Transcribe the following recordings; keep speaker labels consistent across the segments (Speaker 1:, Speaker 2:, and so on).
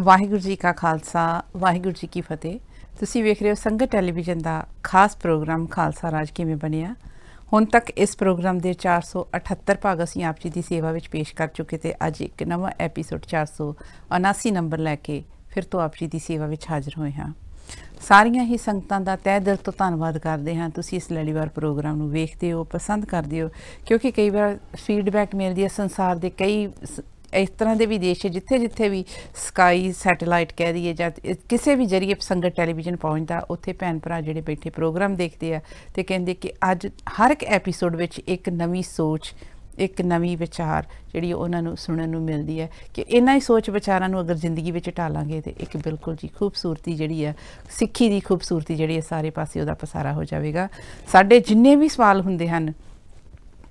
Speaker 1: ਵਾਹਿਗੁਰੂ ਜੀ ਕਾ ਖਾਲਸਾ ਵਾਹਿਗੁਰੂ ਜੀ ਕੀ ਫਤਿਹ ਤੁਸੀਂ ਵੇਖ ਰਹੇ ਹੋ ਸੰਗਤ ਟੈਲੀਵਿਜ਼ਨ ਦਾ ਖਾਸ ਪ੍ਰੋਗਰਾਮ ਖਾਲਸਾ ਰਾਜ ਕਿਵੇਂ ਬਣਿਆ ਹੁਣ ਤੱਕ ਇਸ ਪ੍ਰੋਗਰਾਮ ਦੇ 478 ਭਾਗ ਅਸੀਂ ਆਪ ਜੀ ਦੀ ਸੇਵਾ ਵਿੱਚ ਪੇਸ਼ ਕਰ ਚੁੱਕੇ ਤੇ ਅੱਜ ਇੱਕ ਨਵਾਂ ਐਪੀਸੋਡ 479 ਨੰਬਰ ਲੈ ਕੇ ਫਿਰ ਤੋਂ ਆਪ ਜੀ ਦੀ ਸੇਵਾ ਵਿੱਚ ਹਾਜ਼ਰ ਹੋਏ ਹਾਂ ਸਾਰੀਆਂ ਹੀ ਸੰਗਤਾਂ ਦਾ ਤਹਿ ਦਿਲ ਤੋਂ ਧੰਨਵਾਦ ਕਰਦੇ ਹਾਂ ਤੁਸੀਂ ਇਸ ਲੜੀਵਾਰ ਪ੍ਰੋਗਰਾਮ ਨੂੰ ਵੇਖਦੇ ਹੋ ਪਸੰਦ ਕਰਦੇ ਹੋ ਕਿਉਂਕਿ ਕਈ ਵਾਰ ਫੀਡਬੈਕ ਮਿਲਦੀ ਹੈ ਸੰਸਾਰ ਦੇ ਕਈ ਇਸ ਤਰ੍ਹਾਂ ਦੇ ਵੀ ਦੇਸ਼ ਹੈ ਜਿੱਥੇ-ਜਿੱਥੇ ਵੀ ਸਕਾਈ ਸੈਟੇਲਾਈਟ ਕਹਿ ਦਈਏ ਜਾਂ ਕਿਸੇ ਵੀ ਜਰੀਏ ਸੰਗਤ ਟੈਲੀਵਿਜ਼ਨ ਪਹੁੰਚਦਾ ਉੱਥੇ ਭੈਣ ਭਰਾ ਜਿਹੜੇ ਬੈਠੇ ਪ੍ਰੋਗਰਾਮ ਦੇਖਦੇ ਆ ਤੇ ਕਹਿੰਦੇ ਕਿ ਅੱਜ ਹਰ ਇੱਕ ਐਪੀਸੋਡ ਵਿੱਚ ਇੱਕ ਨਵੀਂ ਸੋਚ ਇੱਕ ਨਵੀਂ ਵਿਚਾਰ ਜਿਹੜੀ ਉਹਨਾਂ ਨੂੰ ਸੁਣਨ ਨੂੰ ਮਿਲਦੀ ਹੈ ਕਿ ਇਹਨਾਂ ਹੀ ਸੋਚ ਵਿਚਾਰਾਂ ਨੂੰ ਅਗਰ ਜ਼ਿੰਦਗੀ ਵਿੱਚ ਢਾਲਾਂਗੇ ਤੇ ਇੱਕ ਬਿਲਕੁਲ ਜੀ ਖੂਬਸੂਰਤੀ ਜਿਹੜੀ ਹੈ ਸਿੱਖੀ ਦੀ ਖੂਬਸੂਰਤੀ ਜਿਹੜੀ ਹੈ ਸਾਰੇ ਪਾਸੇ ਉਹਦਾ ਪਸਾਰਾ ਹੋ ਜਾਵੇਗਾ ਸਾਡੇ ਜਿੰਨੇ ਵੀ ਸਵਾਲ ਹੁੰਦੇ ਹਨ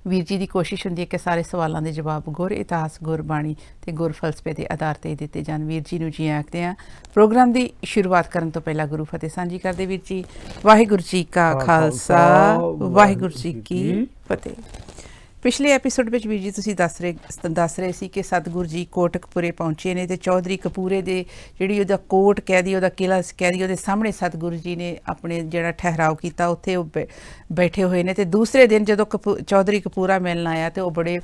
Speaker 1: ਵੀਰ ਜੀ ਦੀ ਕੋਸ਼ਿਸ਼ ਹੁੰਦੀ ਹੈ ਕਿ ਸਾਰੇ ਸਵਾਲਾਂ ਦੇ ਜਵਾਬ ਗੁਰ ਇਤਿਹਾਸ ਗੁਰਬਾਣੀ ਤੇ ਗੁਰ ਫਲਸਫੇ ਦੇ ਆਧਾਰ ਤੇ ਦਿੱਤੇ ਜਾਣ ਵੀਰ ਜੀ ਨੂੰ ਜੀ ਆਖਦੇ ਆ ਪ੍ਰੋਗਰਾਮ ਦੀ ਸ਼ੁਰੂਆਤ ਕਰਨ ਤੋਂ ਪਹਿਲਾਂ ਗੁਰੂ ਫਤਿਹ ਸਾਂਝੀ ਕਰਦੇ ਵੀਰ ਜੀ ਵਾਹਿਗੁਰੂ ਜੀ ਕਾ ਖਾਲਸਾ ਵਾਹਿਗੁਰੂ ਜੀ ਕੀ ਫਤਿਹ ਪਿਛਲੇ ਐਪੀਸੋਡ ਵਿੱਚ ਵੀ ਜੀ ਤੁਸੀਂ ਦੱਸ ਰਹੇ ਦੱਸ ਰਹੇ ਸੀ ਕਿ ਸਤਗੁਰ ਜੀ ਕੋਟਕਪੂਰੇ ਪਹੁੰਚੇ ਨੇ ਤੇ ਚੌਧਰੀ ਕਪੂਰੇ ਦੇ ਜਿਹੜੀ ਉਹਦਾ ਕੋਟ ਕਹਿ ਦੀ ਉਹਦਾ ਕਿਲਾ ਕਹਿ ਦੀ ਉਹਦੇ ਸਾਹਮਣੇ ਸਤਗੁਰ ਜੀ ਨੇ ਆਪਣੇ ਜਿਹੜਾ ਠਹਿਰਾਓ ਕੀਤਾ ਉੱਥੇ ਉਹ ਬੈਠੇ ਹੋਏ ਨੇ ਤੇ ਦੂਸਰੇ ਦਿਨ ਜਦੋਂ ਚੌਧਰੀ ਕਪੂਰਾ ਮਿਲਣ ਆਇਆ ਤੇ ਉਹ ਬੜੇ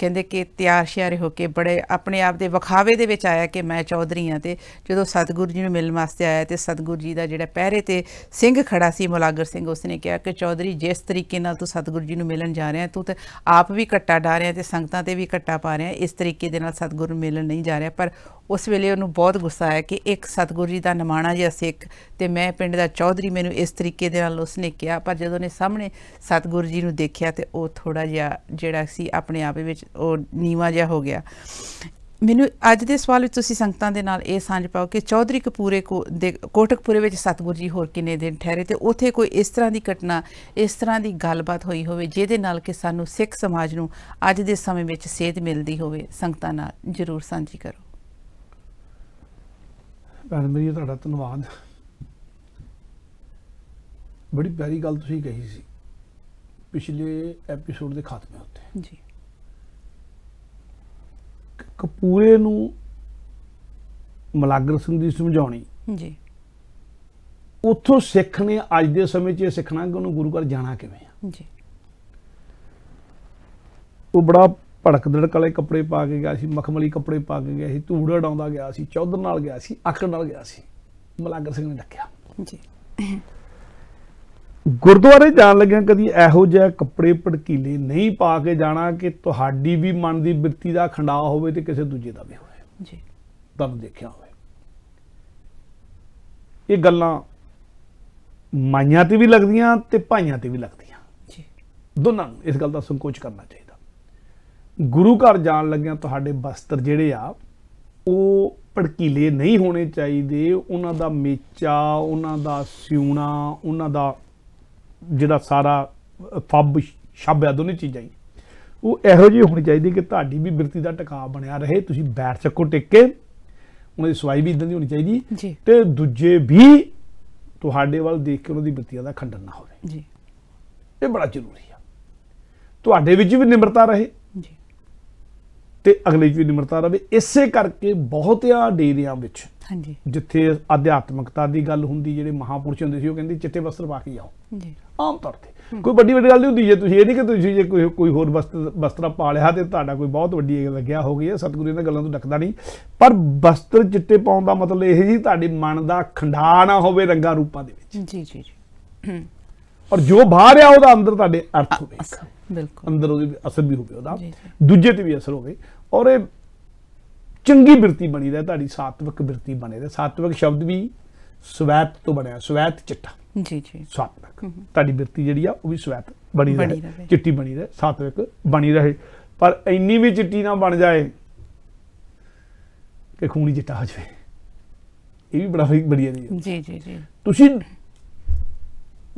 Speaker 1: ਕਹਿੰਦੇ ਕਿ ਤਿਆਰ ਸ਼ਿਆਰ ਹੋ ਕੇ ਬੜੇ ਆਪਣੇ ਆਪ ਦੇ ਵਿਖਾਵੇ ਦੇ ਵਿੱਚ ਆਇਆ ਕਿ ਮੈਂ ਚੌਧਰੀ ਆ ਤੇ ਜਦੋਂ ਸਤਗੁਰੂ ਜੀ ਨੂੰ ਮਿਲਣ ਵਾਸਤੇ ਆਇਆ ਤੇ ਸਤਗੁਰੂ ਜੀ ਦਾ ਜਿਹੜਾ ਪਹਿਰੇ ਤੇ ਸਿੰਘ ਖੜਾ ਸੀ ਮੁਲਾਗਰ ਸਿੰਘ ਉਸਨੇ ਕਿਹਾ ਕਿ ਚੌਧਰੀ ਜਿਸ ਤਰੀਕੇ ਨਾਲ ਤੂੰ ਸਤਗੁਰੂ ਜੀ ਨੂੰ ਮਿਲਣ ਜਾ ਰਿਹਾ ਤੂੰ ਤੇ ਆਪ ਵੀ ਘੱਟਾ ਡਾ ਰਿਹਾ ਤੇ ਸੰਗਤਾਂ ਤੇ ਵੀ ਘੱਟਾ ਪਾ ਰਿਹਾ ਇਸ ਤਰੀਕੇ ਦੇ ਨਾਲ ਸਤਗੁਰੂ ਨੂੰ ਮਿਲਣ ਨਹੀਂ ਜਾ ਰਿਹਾ ਪਰ ਉਸ ਵੇਲੇ ਉਹਨੂੰ ਬਹੁਤ ਗੁੱਸਾ ਆਇਆ ਕਿ ਇੱਕ ਸਤਗੁਰੂ ਜੀ ਦਾ ਨਮਾਣਾ ਜਿਹਾ ਸਿੱਖ ਤੇ ਮੈਂ ਪਿੰਡ ਦਾ ਚੌਧਰੀ ਮੈਨੂੰ ਇਸ ਤਰੀਕੇ ਦੇ ਨਾਲ ਉਸਨੇ ਕਿਹਾ ਪਰ ਜਦੋਂ ਨੇ ਸਾਹਮਣੇ ਸਤਗੁਰੂ ਜੀ ਨੂੰ ਦੇਖਿਆ ਤੇ ਉਹ ਥੋੜਾ ਜਿਹਾ ਜਿਹੜਾ ਸੀ ਆਪਣੇ ਆਪ ਵਿੱਚ ਉਹ ਨੀਵਾ ਜਿਹਾ ਹੋ ਗਿਆ ਮੈਨੂੰ ਅੱਜ ਦੇ ਸਵਾਲ ਵਿੱਚ ਤੁਸੀਂ ਸੰਗਤਾਂ ਦੇ ਨਾਲ ਇਹ ਸਾਂਝ ਪਾਓ ਕਿ ਚੌਧਰੀ ਕਪੂਰੇ ਦੇ ਕੋਟਕਪੂਰੇ ਵਿੱਚ ਸਤਗੁਰ ਜੀ ਹੋਰ ਕਿੰਨੇ ਦਿਨ ਠਹਿਰੇ ਤੇ ਉੱਥੇ ਕੋਈ ਇਸ ਤਰ੍ਹਾਂ ਦੀ ਘਟਨਾ ਇਸ ਤਰ੍ਹਾਂ ਦੀ ਗੱਲਬਾਤ ਹੋਈ ਹੋਵੇ ਜਿਹਦੇ ਨਾਲ ਕਿ ਸਾਨੂੰ ਸਿੱਖ ਸਮਾਜ ਨੂੰ ਅੱਜ ਦੇ ਸਮੇਂ ਵਿੱਚ ਸੇਧ ਮਿਲਦੀ ਹੋਵੇ ਸੰਗਤਾਂ ਨਾਲ ਜਰੂਰ ਸਾਂਝੀ ਕਰੋ
Speaker 2: ਬਹੁਤ ਜੀ ਤੁਹਾਡਾ ਧੰਨਵਾਦ ਬੜੀ ਪਿਆਰੀ ਗੱਲ ਤੁਸੀਂ ਕਹੀ ਸੀ ਪਿਛਲੇ ਐਪੀਸੋਡ ਦੇ ਖਾਤਮੇ ਉੱਤੇ ਜੀ ਕਪੂਰੇ ਨੂੰ ਮਲਾਗਰ ਸਿੰਘ ਦੀ ਸਮਝਾਉਣੀ ਜੀ ਉੱਥੋਂ ਸਿੱਖ ਨੇ ਅੱਜ ਦੇ ਸਮੇਂ 'ਚ ਇਹ ਸਿੱਖਣਾ ਕਿ ਉਹਨੂੰ ਗੁਰੂ ਘਰ ਜਾਣਾ ਕਿਵੇਂ ਆ ਜੀ ਉਹ ਬੜਾ ਭੜਕ ਦੜਕ ਵਾਲੇ ਕੱਪੜੇ ਪਾ ਕੇ ਗਿਆ ਸੀ ਮਖਮਲੀ ਕੱਪੜੇ ਪਾ ਕੇ ਗਿਆ ਸੀ ਧੂੜ ਉਡਾਉਂਦਾ ਗਿਆ ਸੀ ਚੌਧਰ ਨਾਲ ਗਿਆ ਸੀ ਆਕੜ ਨਾਲ ਗਿਆ ਸੀ ਮਲਾਗਰ ਸਿੰਘ ਨੇ ਡੱਕਿਆ ਜੀ ਗੁਰਦੁਆਰੇ ਜਾਣ ਲੱਗਿਆਂ ਕਦੀ ਇਹੋ ਜਿਹਾ ਕੱਪੜੇ ਪੜਕੀਲੇ ਨਹੀਂ ਪਾ ਕੇ ਜਾਣਾ ਕਿ ਤੁਹਾਡੀ ਵੀ ਮਨ ਦੀ ਬਿਰਤੀ ਦਾ ਖੰਡਾ ਹੋਵੇ ਤੇ ਕਿਸੇ ਦੂਜੇ ਦਾ ਵੀ ਹੋਵੇ ਜੀ ਤੁਹਾਨੂੰ ਦੇਖਿਆ ਹੋਵੇ ਇਹ ਗੱਲਾਂ ਮਾਈਆਂ ਤੇ ਵੀ ਲੱਗਦੀਆਂ ਤੇ ਭਾਈਆਂ ਤੇ ਵੀ ਲੱਗਦੀਆਂ ਜੀ ਦੋਨਾਂ ਇਸ ਗੱਲ ਦਾ ਸੰਕੋਚ ਕਰਨਾ ਚਾਹੀਦਾ ਗੁਰੂ ਘਰ ਜਾਣ ਲੱਗਿਆਂ ਤੁਹਾਡੇ ਬਸਤਰ ਜਿਹੜੇ ਆ ਉਹ ਪੜਕੀਲੇ ਨਹੀਂ ਹੋਣੇ ਚਾਹੀਦੇ ਉਹਨਾਂ ਦਾ ਮੇਚਾ ਉਹਨਾਂ ਦਾ ਸਿਉਣਾ ਉਹਨਾਂ ਦਾ ਜਿਹੜਾ ਸਾਰਾ ਫੱਬ ਸ਼ਬ ਆ ਦੋਨੇ ਚੀਜ਼ਾਂ ਹੀ ਉਹ ਇਹੋ ਜਿਹੀ ਹੋਣੀ ਚਾਹੀਦੀ ਕਿ ਤੁਹਾਡੀ ਵੀ ਬਿਰਤੀ ਦਾ ਟਿਕਾ ਬਣਿਆ ਰਹੇ ਤੁਸੀਂ ਬੈਠ ਸਕੋ ਟਿਕ ਕੇ ਉਹਨਾਂ ਦੀ ਸਵਾਈ ਵੀ ਇਦਾਂ ਦੀ ਹੋਣੀ ਚਾਹੀਦੀ ਤੇ ਦੂਜੇ ਵੀ ਤੁਹਾਡੇ ਵੱਲ ਦੇਖ ਕੇ ਉਹਨਾਂ ਦੀ ਬਿਰਤੀਆਂ ਦਾ ਖੰਡਨ ਨਾ ਹੋਵੇ ਜੀ ਇਹ ਬੜਾ ਜ਼ਰੂਰੀ ਆ ਤੁਹਾਡੇ ਵਿੱਚ ਵੀ ਨਿਮਰਤਾ ਰਹੇ ਜੀ ਤੇ ਅਗਲੇ ਵਿੱਚ ਵੀ ਨਿਮਰਤਾ ਰਹੇ ਇਸੇ ਕਰਕੇ ਬਹੁਤਿਆਂ ਡੇਰਿਆਂ ਵਿੱਚ ਹਾਂਜੀ ਜਿੱਥੇ ਅਧਿਆਤਮਕਤਾ ਦੀ ਗੱਲ ਹੁੰਦੀ ਜਿਹੜੇ ਮਹਾਪੁਰਸ਼ ਹੁੰਦੇ ਸੀ ਉਹ ਕਹਿੰਦੇ ਚਿੱਟੇ ਵਸਤਰ ਪਾ ਕੇ ਜਾਓ ਜੀ ਆਮ ਤੌਰ ਤੇ ਕੋਈ ਵੱਡੀ ਵੱਡੀ ਗੱਲ ਨਹੀਂ ਹੁੰਦੀ ਜੇ ਤੁਸੀਂ ਇਹ ਨਹੀਂ ਕਿ ਤੁਸੀਂ ਜੇ ਕੋਈ ਕੋਈ ਹੋਰ ਬਸਤਰਾ ਪਾ ਲਿਆ ਤੇ ਤੁਹਾਡਾ ਕੋਈ ਬਹੁਤ ਵੱਡੀ ਲੱਗਿਆ ਹੋ ਗਈ ਹੈ ਸਤਿਗੁਰੂ ਇਹਨਾਂ ਗੱਲਾਂ ਤੋਂ ਡੱਕਦਾ ਨਹੀਂ ਪਰ ਬਸਤਰ ਚਿੱਟੇ ਪਾਉਣ ਦਾ ਮਤਲਬ ਇਹ ਜੀ ਤੁਹਾਡੇ ਮਨ ਦਾ ਖੰਡਾ ਨਾ ਹੋਵੇ ਰੰਗਾ ਰੂਪਾਂ ਦੇ ਵਿੱਚ ਜੀ ਜੀ ਜੀ ਔਰ ਜੋ ਬਾਹਰ ਆ ਉਹਦਾ ਅੰਦਰ ਤੁਹਾਡੇ ਅਰਥ ਹੋਵੇ ਬਿਲਕੁਲ ਅੰਦਰ ਉਹਦੇ ਅਸਰ ਵੀ ਹੋਵੇ ਉਹਦਾ ਦੂਜੇ ਤੇ ਵੀ ਅਸਰ ਹੋਵੇ ਔਰ ਇਹ ਚੰਗੀ ਬਿਰਤੀ ਬਣੀ ਰਹੇ ਤੁਹਾਡੀ ਸਾਤਵਿਕ ਬਿਰਤੀ ਬਣੇ ਰਹੇ ਸਾਤਵਿਕ ਸ਼ਬਦ ਵੀ ਸਵੈਤ ਤੋਂ ਬਣਿਆ ਸਵੈਤ ਚਿੱਟਾ ਜੀ ਜੀ ਸਾਤਵਿਕ ਤੁਹਾਡੀ ਬਿਰਤੀ ਜਿਹੜੀ ਆ ਉਹ ਵੀ ਸਵੈਤ ਬਣੀ ਰਹੇ ਚਿੱਟੀ ਬਣੀ ਰਹੇ ਸਾਤਵਿਕ ਬਣੀ ਰਹੇ ਪਰ ਇੰਨੀ ਵੀ ਚਿੱਟੀ ਨਾ ਬਣ ਜਾਏ ਕਿ ਖੂਨੀ ਚਿੱਟਾ ਹੋ ਜਾਵੇ ਇਹ ਵੀ ਬੜਾ ਬੜੀ ਨਹੀਂ ਜੀ ਜੀ ਜੀ ਤੁਸੀਂ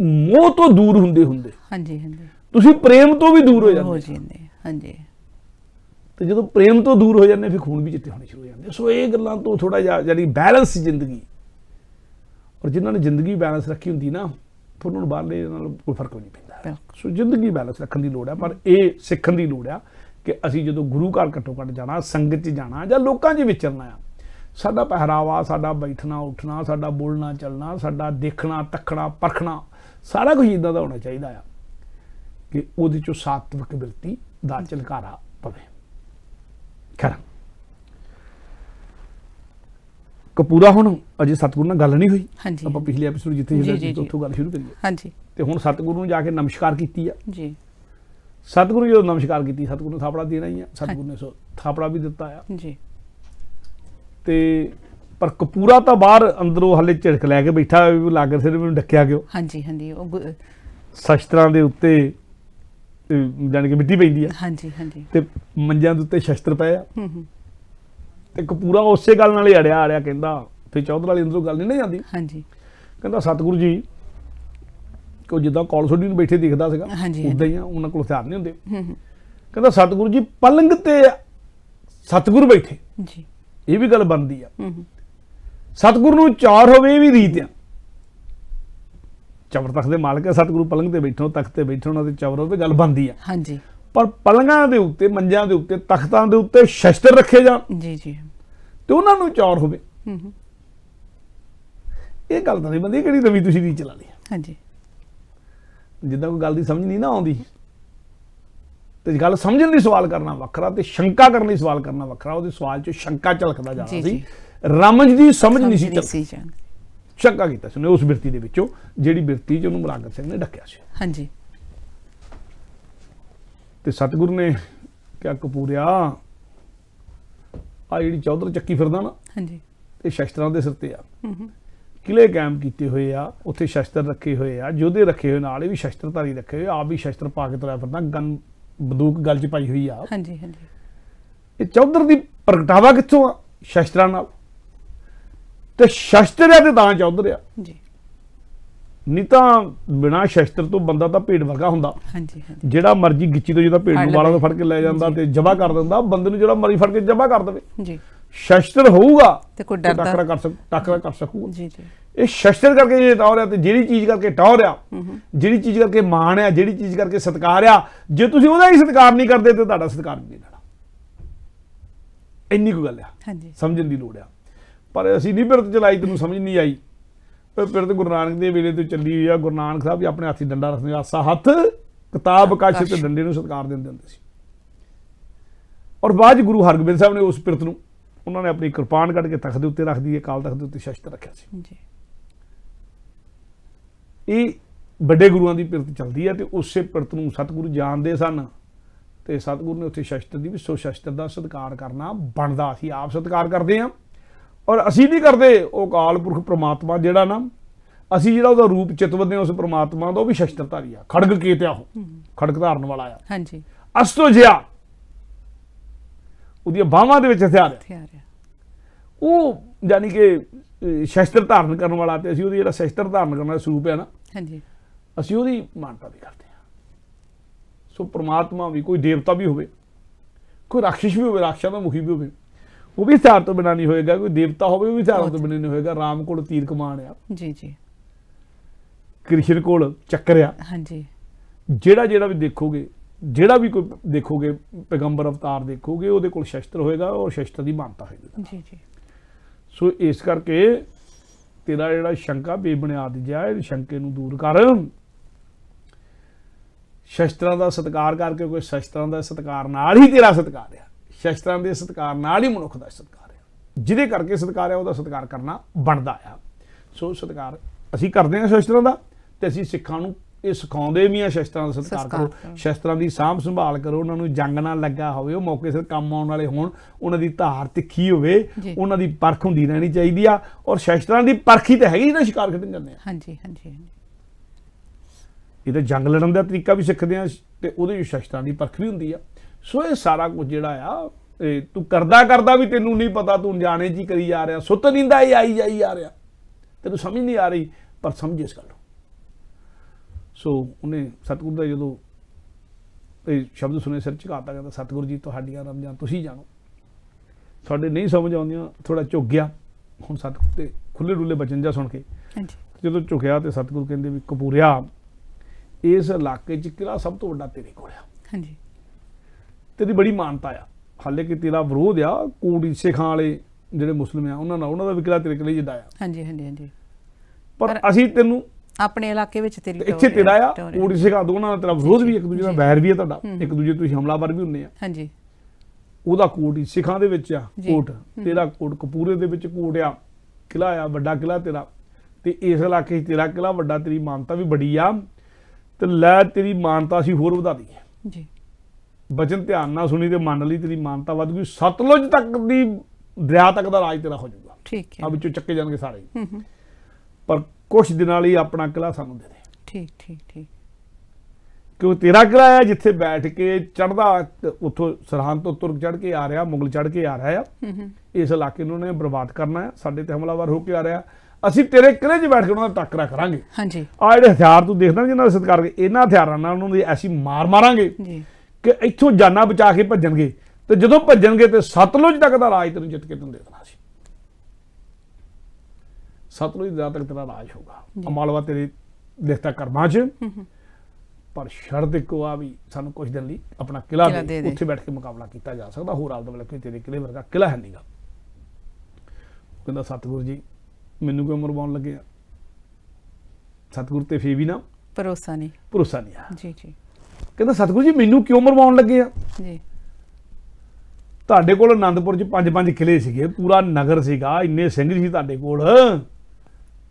Speaker 2: ਮੋਹ ਤੋਂ ਦੂਰ ਹੁੰਦੇ ਹੁੰਦੇ ਹਾਂਜੀ ਹਾਂਜੀ ਤੁਸੀਂ ਪ੍ਰੇਮ ਤੋਂ ਵੀ ਦੂਰ ਹੋ ਜਾਂਦੇ ਹੋ ਜਾਂਦੇ ਹਾਂਜੀ ਤੇ ਜਦੋਂ ਪ੍ਰੇਮ ਤੋਂ ਦੂਰ ਹੋ ਜਾਂਦੇ ਫਿਰ ਖੂਨ ਵੀ ਚਿੱਟੇ ਹੋਣੇ ਸ਼ੁਰੂ ਹੋ ਜਾਂਦੇ ਸੋ ਇਹ ਗੱਲਾਂ ਤੋਂ ਥੋੜਾ ਜਿਹਾ ਜਿਹੜੀ ਬੈਲੈਂਸ ਜ਼ਿੰਦਗੀ ਔਰ ਜਿਨ੍ਹਾਂ ਨੇ ਜ਼ਿੰਦਗੀ ਬੈਲੈਂਸ ਰੱਖੀ ਹੁੰਦੀ ਨਾ ਉਹਨਾਂ ਨੂੰ ਬਾਹਰਲੇ ਨਾਲ ਕੋਈ ਫਰਕ ਨਹੀਂ ਪੈਂਦਾ ਸੋ ਜ਼ਿੰਦਗੀ ਬੈਲੈਂਸ ਰੱਖਣ ਦੀ ਲੋੜ ਹੈ ਪਰ ਇਹ ਸਿੱਖਣ ਦੀ ਲੋੜ ਆ ਕਿ ਅਸੀਂ ਜਦੋਂ ਗੁਰੂ ਘਰ ਘਟੋ ਘਟ ਜਾਣਾ ਸੰਗਤ 'ਚ ਜਾਣਾ ਜਾਂ ਲੋਕਾਂ 'ਚ ਵਿਚਰਨਾ ਆ ਸਾਡਾ ਪਹਿਰਾਵਾ ਸਾਡਾ ਬੈਠਣਾ ਉੱਠਣਾ ਸਾਡਾ ਬੋਲਣਾ ਚੱਲਣਾ ਸਾਡਾ ਦੇਖਣਾ ਤੱਕਣਾ ਪਰਖਣਾ ਸਾਰਾ ਕੁਝ ਇਦਾਂ ਦਾ ਹੋਣਾ ਚਾਹੀਦਾ ਆ ਕਿ ਉਹਦੇ ਚੋਂ ਸਾਤਵਿਕ ਬਿਰਤੀ ਦਾ ਚਲਕਾਰਾ ਪਵੇ ਕਰਾਂ ਕਪੂਰਾ ਹੁਣ ਅਜੇ ਸਤਗੁਰੂ ਨਾਲ ਗੱਲ ਨਹੀਂ ਹੋਈ ਆਪਾਂ ਪਿਛਲੇ ਐਪੀਸੋਡ ਜਿੱਥੇ ਜਿੱਥੇ ਉੱਥੋਂ ਗੱਲ ਸ਼ੁਰੂ ਕਰੀਏ ਹਾਂਜੀ ਤੇ ਹੁਣ ਸਤਗੁਰੂ ਨੂੰ ਜਾ ਕੇ ਨਮਸਕਾਰ ਕੀਤੀ ਆ ਜੀ ਸਤਗੁਰੂ ਨੂੰ ਨਮਸਕਾਰ ਕੀਤੀ ਸਤਗੁਰੂ ਨੇ ਥਾਪੜਾ ਦੇਣਾ ਹੀ ਆ ਸਤਗੁਰੂ ਨੇ ਸੋ ਥਾਪੜਾ ਵੀ ਦਿੱਤਾ ਆ ਜੀ ਤੇ ਪਰ ਕਪੂਰਾ ਤਾਂ ਬਾਹਰ ਅੰਦਰੋਂ ਹਲੇ ਝਿੜਕ ਲੈ ਕੇ ਬੈਠਾ ਰਿਹਾ ਸਿਰ ਮੈਨੂੰ ਡੱਕਿਆ ਗਿਓ ਹਾਂਜੀ ਹਾਂਜੀ ਉਹ ਸ਼ਸਤਰਾਂ ਦੇ ਉੱਤੇ ਜਾਨ ਕਿ ਮਿੱਟੀ ਪੈਂਦੀ ਆ
Speaker 3: ਹਾਂਜੀ ਹਾਂਜੀ
Speaker 2: ਤੇ ਮੰਜਿਆਂ ਦੇ ਉੱਤੇ ਸ਼ਸਤਰ ਪਏ ਆ ਹੂੰ ਹੂੰ ਤੇ ਕਪੂਰਾ ਉਸੇ ਗੱਲ ਨਾਲ ਹੀ ਅੜਿਆ ਆ ਰਿਹਾ ਕਹਿੰਦਾ ਤੇ ਚੌਧਰ ਵਾਲੀ ਅੰਦਰੋਂ ਗੱਲ ਨਹੀਂ ਨਾ ਜਾਂਦੀ ਹਾਂਜੀ ਕਹਿੰਦਾ ਸਤਿਗੁਰੂ ਜੀ ਕੋ ਜਿੱਦਾਂ ਸੋਡੀ ਨੂੰ ਬੈਠੇ ਦਿਖਦਾ ਸੀਗਾ ਉਦਾਂ ਹੀ ਆ ਉਹਨਾਂ ਕੋਲ ਹਥਿਆਰ ਨਹੀਂ ਹੁੰਦੇ ਕਹਿੰਦਾ ਸਤਿਗੁਰੂ ਜੀ ਪਲੰਗ ਤੇ ਸਤਿਗੁਰੂ ਬੈਠੇ ਜੀ ਇਹ ਵੀ ਗੱਲ ਬਣਦੀ ਆ ਸਤਿਗੁਰੂ ਨੂੰ ਚਾਰ ਹੋਵੇ ਇਹ ਵੀ ਰੀਤ ਆ ਚਵਰ ਤਖ ਦੇ ਮਾਲਕ ਹੈ ਸਤਿਗੁਰੂ ਪਲੰਗ ਤੇ ਬੈਠੋ ਤਖਤ ਤੇ ਬੈਠੋ ਉਹਨਾਂ ਦੇ ਚਵਰ ਹੋਵੇ ਗੱਲ ਬਣਦੀ ਆ ਹਾਂਜੀ ਪਰ ਪਲੰਗਾਂ ਦੇ ਉੱਤੇ ਮੰਜਾਂ ਦੇ ਉੱਤੇ ਤਖਤਾਂ ਦੇ ਉੱਤੇ ਸ਼ਸਤਰ ਰੱਖੇ ਜਾਣ ਜੀ ਜੀ ਤੇ ਉਹਨਾਂ ਨੂੰ ਚੌਰ ਹੋਵੇ ਹੂੰ ਹੂੰ ਇਹ ਗੱਲ ਤਾਂ ਨਹੀਂ ਬੰਦੀ ਕਿਹੜੀ ਰਵੀ ਤੁਸੀਂ ਨਹੀਂ ਚਲਾ ਲਈ ਹਾਂਜੀ ਜਿੱਦਾਂ ਕੋਈ ਗੱਲ ਦੀ ਸਮਝ ਨਹੀਂ ਨਾ ਆਉਂਦੀ ਤੇ ਗੱਲ ਸਮਝਣ ਲਈ ਸਵਾਲ ਕਰਨਾ ਵੱਖਰਾ ਤੇ ਸ਼ੰਕਾ ਕਰਨ ਲਈ ਸਵਾਲ ਕਰਨਾ ਵੱਖਰਾ ਉਹਦੇ ਸਵਾਲ 'ਚ ਸ਼ੰਕਾ ਝਲਕਦਾ ਜਾ ਰਿਹਾ ਸੀ ਰਮਜ ਦੀ ਸਮਝ ਨਹੀਂ ਸੀ ਚੱਲਦੀ ਸ਼ੰਕਾ ਕੀਤਾ ਸੀ ਉਸ ਬਿਰਤੀ ਦੇ ਵਿੱਚੋਂ ਜਿਹੜੀ ਬਿਰਤੀ ਜਿਹਨੂੰ ਮਰਾਗਤ ਸਿੰਘ ਨੇ ਡੱਕਿਆ ਸੀ ਹਾਂਜੀ ਤੇ ਸਤਿਗੁਰੂ ਨੇ ਕਿਹਾ ਕਪੂਰਿਆ ਆ ਜਿਹੜੀ ਚੌਧਰ ਚੱਕੀ ਫਿਰਦਾ ਨਾ ਹਾਂਜੀ ਇਹ ਸ਼ਸਤਰਾਂ ਦੇ ਸਿਰ ਤੇ ਆ ਕਿਲੇ ਕਾਇਮ ਕੀਤੇ ਹੋਏ ਆ ਉੱਥੇ ਸ਼ਸਤਰ ਰੱਖੇ ਹੋਏ ਆ ਜੋਧੇ ਰੱਖੇ ਹੋਏ ਨਾਲ ਇਹ ਵੀ ਸ਼ਸਤਰਧਾਰੀ ਰੱਖੇ ਹੋਏ ਆਪ ਵੀ ਸ਼ਸਤਰ ਪਾ ਕੇ ਤੁਰਿਆ ਫਿਰਦਾ ਗਨ ਬੰਦੂਕ ਗਲ 'ਚ ਪਾਈ ਹੋਈ ਆ ਹਾਂਜੀ ਹਾਂਜੀ ਇਹ ਚੌਧਰ ਦੀ ਪ੍ਰਗਟਾਵਾ ਕਿੱਥੋਂ ਆ ਸ਼ਸਤਰਾਂ ਨਾਲ ਤੇ ਸ਼ਸਤਰਿਆ ਤੇ ਤਾਂ ਚੌਧਰ ਆ ਜੀ ਨਹੀਂ ਤਾਂ ਬਿਨਾ ਸ਼ਸਤਰ ਤੋਂ ਬੰਦਾ ਤਾਂ ਭੇਡ ਵਰਗਾ ਹੁੰਦਾ ਹਾਂਜੀ ਜਿਹੜਾ ਮਰਜੀ ਗਿੱਚੀ ਤੋਂ ਜਿਹਦਾ ਭੇਡ ਨੂੰ ਵਾਲਾਂ ਤੋਂ ਫੜ ਕੇ ਲੈ ਜਾਂਦਾ ਤੇ ਜਵਾ ਕਰ ਦਿੰਦਾ ਬੰਦੇ ਨੂੰ ਜਿਹੜਾ ਮਰਜੀ ਫੜ ਕੇ ਜਵਾ ਕਰ ਦੇਵੇ ਜੀ ਸ਼ਸਤਰ ਹੋਊਗਾ ਤੇ
Speaker 3: ਕੋਈ ਡਰਦਾ ਟੱਕਰਾ
Speaker 2: ਕਰ ਸਕ ਟੱਕਰਾ ਕਰ ਸਕੂ ਜੀ ਜੀ ਇਹ ਸ਼ਸਤਰ ਕਰਕੇ ਜੇ ਟੌਰ ਆ ਤੇ ਜਿਹੜੀ ਚੀਜ਼ ਕਰਕੇ ਟੌਰ ਆ ਜਿਹੜੀ ਚੀਜ਼ ਕਰਕੇ ਮਾਣ ਆ ਜਿਹੜੀ ਚੀਜ਼ ਕਰਕੇ ਸਤਕਾਰ ਆ ਜੇ ਤੁਸੀਂ ਉਹਦਾ ਹੀ ਸਤਕਾਰ ਨਹੀਂ ਕਰਦੇ ਤੇ ਤੁਹਾਡਾ ਸਤਕਾਰ ਨਹੀਂ ਲੈਣਾ ਇੰਨੀ ਕੁ ਗੱਲ ਆ ਹਾਂਜੀ ਸਮਝਣ ਦੀ ਲੋੜ ਆ ਪਰ ਅਸੀਂ ਨਹੀਂ ਬਿਰਤ ਚਲਾਈ ਤੈਨੂੰ ਸਮਝ ਨਹੀਂ ਆਈ ਪਿਰਤ ਗੁਰੂ ਨਾਨਕ ਦੇ ਵੇਲੇ ਤੋਂ ਚੱਲੀ ਹੋਈ ਆ ਗੁਰੂ ਨਾਨਕ ਸਾਹਿਬ ਜੀ ਆਪਣੇ ਹੱਥੀ ਡੰਡਾ ਰੱਖਦੇ ਸਾ ਹੱਥ ਕਿਤਾਬ ਕਾਸ਼ ਤੇ ਡੰਡੇ ਨੂੰ ਸਤਕਾਰ ਦਿੰਦੇ ਹੁੰਦੇ ਸੀ ਔਰ ਬਾਅਦ ਗੁਰੂ ਹਰਗੋਬਿੰਦ ਸਾਹਿਬ ਨੇ ਉਸ ਪਿਰਤ ਨੂੰ ਉਹਨਾਂ ਨੇ ਆਪਣੀ ਕਿਰਪਾਨ ਕੱਢ ਕੇ ਤਖਤ ਦੇ ਉੱਤੇ ਰੱਖਦੀ ਹੈ ਕਾਲ ਤਖਤ ਦੇ ਉੱਤੇ ਸ਼ਸਤਰ ਰੱਖਿਆ ਸੀ ਜੀ ਇਹ ਵੱਡੇ ਗੁਰੂਆਂ ਦੀ ਪਿਰਤ ਚੱਲਦੀ ਹੈ ਤੇ ਉਸੇ ਪਿਰਤ ਨੂੰ ਸਤਿਗੁਰੂ ਜਾਣਦੇ ਸਨ ਤੇ ਸਤਿਗੁਰੂ ਨੇ ਉੱਥੇ ਸ਼ਸਤਰ ਦੀ ਵੀ ਸੋ ਸ਼ਸਤਰ ਦਾ ਸਤਿਕਾਰ ਕਰਨਾ ਬਣਦਾ ਸੀ ਆਪ ਸਤਿਕਾਰ ਕਰਦੇ ਆ ਔਰ ਅਸੀਂ ਨਹੀਂ ਕਰਦੇ ਉਹ ਕਾਲ ਪੁਰਖ ਪ੍ਰਮਾਤਮਾ ਜਿਹੜਾ ਨਾ ਅਸੀਂ ਜਿਹੜਾ ਉਹਦਾ ਰੂਪ ਚਿਤਵਦੇ ਉਸ ਪ੍ਰਮਾਤਮਾ ਦਾ ਉਹ ਵੀ ਸ਼ਸਤਰਧਾਰੀ ਆ ਖੜਗ ਕੀਤਿਆ ਉਹ ਖੜਗ ਧਾਰਨ ਵਾਲਾ ਆ ਹਾਂਜੀ ਅਸਤੋ ਜਿਆ ਉਹਦੀਆਂ ਬਾਹਾਂ ਦੇ ਵਿੱਚ ਹਥਿਆਰ ਹਥਿਆਰ ਉਹ ਯਾਨੀ ਕਿ ਸ਼ਸਤਰ ਧਾਰਨ ਕਰਨ ਵਾਲਾ ਤੇ ਅਸੀਂ ਉਹਦੀ ਜਿਹੜਾ ਸ਼ਸਤਰ ਧਾਰਨ ਕਰਨ ਵਾਲਾ ਸਰੂਪ ਹੈ ਨਾ ਹਾਂਜੀ ਅਸੀਂ ਉਹਦੀ ਮਾਨਤਾ ਵੀ ਕਰਦੇ ਹਾਂ ਸੋ ਪ੍ਰਮਾਤਮਾ ਵੀ ਕੋਈ ਦੇਵਤਾ ਵੀ ਹੋਵੇ ਕੋਈ ਰਾਖਸ਼ ਵੀ ਹੋਵੇ ਰਾਖਸ਼ਾ ਦਾ ਮੁਖੀ ਵੀ ਹੋਵੇ ਉਹ ਵੀ ਹਥਿਆਰ ਤੋਂ ਬਿਨਾ ਨਹੀਂ ਹੋਏਗਾ ਕੋਈ ਦੇਵਤਾ ਹੋਵੇ ਉਹ ਵੀ ਹਥਿਆਰ ਤੋਂ ਬਿਨਾ ਨਹੀਂ ਹੋਏਗਾ ਰਾਮ ਕੋਲ ਤੀਰ ਕਮਾਨ ਆ ਜੀ ਜੀ ਕ੍ਰਿਸ਼ਨ ਕੋਲ ਚੱਕਰ ਆ ਹਾਂਜੀ ਜਿਹੜਾ ਜਿਹੜਾ ਵੀ ਦੇਖੋਗੇ ਜਿਹੜਾ ਵੀ ਕੋਈ ਦੇਖੋਗੇ ਪੈਗੰਬਰ ਅਵਤਾਰ ਦੇਖੋਗੇ ਉਹਦੇ ਕੋਲ ਸ਼ਸਤਰ ਹੋਏਗਾ ਔਰ ਸ਼ਸਤਰ ਦੀ ਮਾਨਤਾ ਹੋਏਗੀ ਜੀ ਜੀ ਸੋ ਇਸ ਕਰਕੇ ਤੇਰਾ ਜਿਹੜਾ ਸ਼ੰਕਾ ਵੀ ਬੇਬੁਨਿਆਦ ਜਾਏ ਸ਼ੰਕੇ ਨੂੰ ਦੂਰ ਕਰ ਸ਼ਸਤਰਾਂ ਦਾ ਸਤਕਾਰ ਕਰਕੇ ਕੋਈ ਸ਼ਸਤਰਾਂ ਦਾ ਸਤਕਾਰ ਨਾਲ ਹੀ ਤੇਰਾ ਸਤਕਾਰ ਆ ਸ਼ਸਤਰਾਂ ਦੇ ਸਤਕਾਰ ਨਾਲ ਹੀ ਮਨੁੱਖ ਦਾ ਸਤਕਾਰ ਹੈ ਜਿਹਦੇ ਕਰਕੇ ਸਤਕਾਰ ਹੈ ਉਹਦਾ ਸਤਕਾਰ ਕਰਨਾ ਬਣਦਾ ਆ ਸੋ ਸਤਕਾਰ ਅਸੀਂ ਕਰਦੇ ਹਾਂ ਸ਼ਸਤਰਾਂ ਦਾ ਤੇ ਅਸੀਂ ਸਿੱਖਾਂ ਨੂੰ ਇਹ ਸਿਖਾਉਂਦੇ ਵੀ ਆ ਸ਼ਸਤਰਾਂ ਦਾ ਸਤਕਾਰ ਕਰੋ ਸ਼ਸਤਰਾਂ ਦੀ ਸਾਂਭ ਸੰਭਾਲ ਕਰੋ ਉਹਨਾਂ ਨੂੰ ਜੰਗ ਨਾਲ ਲੱਗਾ ਹੋਵੇ ਉਹ ਮੌਕੇ ਸਿਰ ਕੰਮ ਆਉਣ ਵਾਲੇ ਹੋਣ ਉਹਨਾਂ ਦੀ ਧਾਰ ਤਿੱਖੀ ਹੋਵੇ ਉਹਨਾਂ ਦੀ ਪਰਖ ਹੁੰਦੀ ਰਹਿਣੀ ਚਾਹੀਦੀ ਆ ਔਰ ਸ਼ਸਤਰਾਂ ਦੀ ਪਰਖ ਹੀ ਤਾਂ ਹੈਗੀ ਜਿਹੜਾ ਸ਼ਿਕਾਰ ਖੇਡਣ ਜਾਂਦੇ ਆ ਹਾਂਜੀ ਹਾਂਜੀ ਇਹ ਤਾਂ ਜੰਗ ਲੜਨ ਦਾ ਤਰੀਕਾ ਵੀ ਸਿੱਖਦੇ ਆ ਤੇ ਉਹਦੇ ਸ਼ਸਤਰਾਂ ਦੀ ਪਰਖ ਵੀ ਹੁੰਦੀ ਆ ਸੋ ਇਹ ਸਾਰਾ ਕੁਝ ਜਿਹੜਾ ਆ ਇਹ ਤੂੰ ਕਰਦਾ ਕਰਦਾ ਵੀ ਤੈਨੂੰ ਨਹੀਂ ਪਤਾ ਤੂੰ ਜਾਣੇ ਜੀ ਕਰੀ ਜਾ ਰਿਹਾ ਸੁੱਤ ਨਹੀਂਦਾ ਇਹ ਆਈ ਜਾਈ ਜਾ ਰਿਹਾ ਤੈਨੂੰ ਸਮਝ ਨਹੀਂ ਆ ਰਹੀ ਪਰ ਸਮਝ ਇਸ ਗੱਲ ਸੋ ਉਹਨੇ ਸਤਗੁਰੂ ਦਾ ਜਦੋਂ ਇਹ ਸ਼ਬਦ ਸੁਨੇ ਸਿਰ ਝੁਕਾਤਾ ਕਹਿੰਦਾ ਸਤਗੁਰੂ ਜੀ ਤੁਹਾਡੀਆਂ ਰਮਜਾਂ ਤੁਸੀਂ ਜਾਣੋ ਸਾਡੇ ਨਹੀਂ ਸਮਝ ਆਉਂਦੀਆਂ ਥੋੜਾ ਝੁਕ ਗਿਆ ਹੁਣ ਸਤਗੁਰ ਤੇ ਖੁੱਲੇ ਡੁੱਲੇ ਬਚਨ ਜਾ ਸੁਣ ਕੇ ਹਾਂਜੀ ਜਦੋਂ ਝੁਕਿਆ ਤੇ ਸਤਗੁਰ ਕਹਿੰਦੇ ਵੀ ਕਪੂਰਿਆ ਇਸ ਇਲਾਕੇ 'ਚ ਕਿਲਾ ਸਭ ਤੋਂ ਵੱਡਾ ਤੇਰੇ ਕੋਲ ਆ ਹਾਂਜੀ ਇਹਦੀ ਬੜੀ ਮਾਨਤਾ ਆ ਹਾਲੇ ਕਿ ਤੇਰਾ ਵਿਰੋਧ ਆ ਕੋੜੀ ਸਿੱਖਾਂ ਵਾਲੇ ਜਿਹੜੇ ਮੁਸਲਮਾਨ ਆ ਉਹਨਾਂ ਨਾਲ ਉਹਨਾਂ ਦਾ ਵਿਕਰਾ ਤੇਰੇ ਲਈ ਜਿੱਦਾ ਆ
Speaker 3: ਹਾਂਜੀ ਹਾਂਜੀ ਹਾਂਜੀ
Speaker 2: ਪਰ ਅਸੀਂ ਤੈਨੂੰ
Speaker 3: ਆਪਣੇ ਇਲਾਕੇ ਵਿੱਚ ਤੇਰੀ ਇੱਥੇ ਤੇਰਾ
Speaker 2: ਆ ਕੋੜੀ ਸਿੱਖਾਂ ਦੋਨਾਂ ਦਾ ਤੇਰਾ ਵਿਰੋਧ ਵੀ ਇੱਕ ਦੂਜੇ ਦਾ ਵੈਰ ਵੀ ਆ ਤੁਹਾਡਾ ਇੱਕ ਦੂਜੇ ਤੁਸੀਂ ਹਮਲਾਵਰ ਵੀ ਹੁੰਨੇ ਆ ਹਾਂਜੀ ਉਹਦਾ ਕੋਟ ਹੀ ਸਿੱਖਾਂ ਦੇ ਵਿੱਚ ਆ ਕੋਟ ਤੇਰਾ ਕੋਟ ਕਪੂਰੇ ਦੇ ਵਿੱਚ ਕੋਟ ਆ ਕਿਲਾ ਆ ਵੱਡਾ ਕਿਲਾ ਤੇਰਾ ਤੇ ਇਸ ਇਲਾਕੇ 'ਚ ਤੇਰਾ ਕਿਲਾ ਵੱਡਾ ਤੇਰੀ ਮਾਨਤਾ ਵੀ ਬੜੀ ਆ ਤੇ ਲੈ ਤੇਰੀ ਮਾਨਤਾ ਅਸੀਂ ਹੋਰ ਵਧਾ ਦਈਏ ਜੀ ਬਚਨ ਧਿਆਨ ਨਾਲ ਸੁਣੀ ਤੇ ਮੰਨ ਲਈ ਤੇਰੀ ਮਾਨਤਾ ਵੱਧ ਗਈ ਸਤਲੁਜ ਤੱਕ ਦੀ ਦਰਿਆ ਤੱਕ ਦਾ ਰਾਜ ਤੇਰਾ ਹੋ ਜਾਊਗਾ ਠੀਕ ਹੈ ਆ ਵਿੱਚੋਂ ਚੱਕੇ ਜਾਣਗੇ ਸਾਰੇ ਹੂੰ ਹੂੰ ਪਰ ਕੁਝ ਦਿਨਾਂ ਲਈ ਆਪਣਾ ਕਿਲਾ ਸਾਨੂੰ ਦੇ ਦੇ ਠੀਕ ਠੀਕ ਠੀਕ ਕਿਉਂ ਤੇਰਾ ਕਿਲਾ ਹੈ ਜਿੱਥੇ ਬੈਠ ਕੇ ਚੜਦਾ ਉੱਥੋਂ ਸਰਹੰਦ ਤੋਂ ਤੁਰਕ ਚੜ ਕੇ ਆ ਰਿਹਾ ਮੁਗਲ ਚੜ ਕੇ ਆ ਰਿਹਾ ਆ ਇਸ ਇਲਾਕੇ ਨੂੰ ਉਹਨੇ ਬਰਬਾਦ ਕਰਨਾ ਹੈ ਸਾਡੇ ਤੇ ਹਮਲਾਵਰ ਹੋ ਕੇ ਆ ਰਿਹਾ ਅਸੀਂ ਤੇਰੇ ਕਿਲੇ 'ਚ ਬੈਠ ਕੇ ਉਹਨਾਂ ਦਾ ਟੱਕਰਾ ਕਰਾਂਗੇ ਹਾਂਜੀ ਆ ਜਿਹੜੇ ਹਥਿਆਰ ਤੂੰ ਦੇਖਦਾ ਜਿਹਨਾਂ ਦਾ ਸਤਿਕਾਰ ਇਹਨਾਂ ਹਥਿਆਰਾਂ ਨਾਲ ਉਹਨਾਂ ਦੀ ਐਸੀ ਮਾਰ ਮਾਰਾਂਗੇ ਜੀ ਕਿ ਇੱਥੋਂ ਜਾਨਾਂ ਬਚਾ ਕੇ ਭੱਜਣਗੇ ਤੇ ਜਦੋਂ ਭੱਜਣਗੇ ਤੇ ਸਤਲੁਜ ਤੱਕ ਦਾ ਰਾਜ ਤੈਨੂੰ ਜਿੱਤ ਕੇ ਤੈਨੂੰ ਦੇ ਦੇਣਾ ਸੀ ਸਤਲੁਜ ਦਾ ਤੱਕ ਤੇਰਾ ਰਾਜ ਹੋਗਾ ਅਮਾਲਵਾ ਤੇਰੇ ਦੇਖਤਾ ਕਰਮਾਂ 'ਚ ਪਰ ਸ਼ਰਤ ਇੱਕੋ ਆ ਵੀ ਸਾਨੂੰ ਕੁਝ ਦਿਨ ਲਈ ਆਪਣਾ ਕਿਲਾ ਦੇ ਉੱਥੇ ਬੈਠ ਕੇ ਮੁਕਾਬਲਾ ਕੀਤਾ ਜਾ ਸਕਦਾ ਹੋਰ ਆਪ ਦਾ ਕਿ ਤੇਰੇ ਕਿਲੇ ਵਰਗਾ ਕਿਲਾ ਹੈ ਨਹੀਂਗਾ ਕਹਿੰਦਾ ਸਤਗੁਰ ਜੀ ਮੈਨੂੰ ਕੋਈ ਮਰਵਾਉਣ ਲੱਗੇ ਆ ਸਤਗੁਰ ਤੇ ਫੇ ਵੀ ਨਾ ਭਰੋਸਾ ਨਹੀਂ ਭਰੋਸਾ ਨਹੀਂ ਆ ਜੀ ਜੀ ਕਹਿੰਦਾ ਸਤਿਗੁਰੂ ਜੀ ਮੈਨੂੰ ਕਿਉਂ ਮਰਵਾਉਣ ਲੱਗੇ ਆ ਜੀ ਤੁਹਾਡੇ ਕੋਲ ਆਨੰਦਪੁਰ 'ਚ ਪੰਜ ਪੰਜ ਕਿਲੇ ਸੀਗੇ ਪੂਰਾ ਨਗਰ ਸੀਗਾ ਇੰਨੇ ਸਿੰਘ ਸੀ ਤੁਹਾਡੇ ਕੋਲ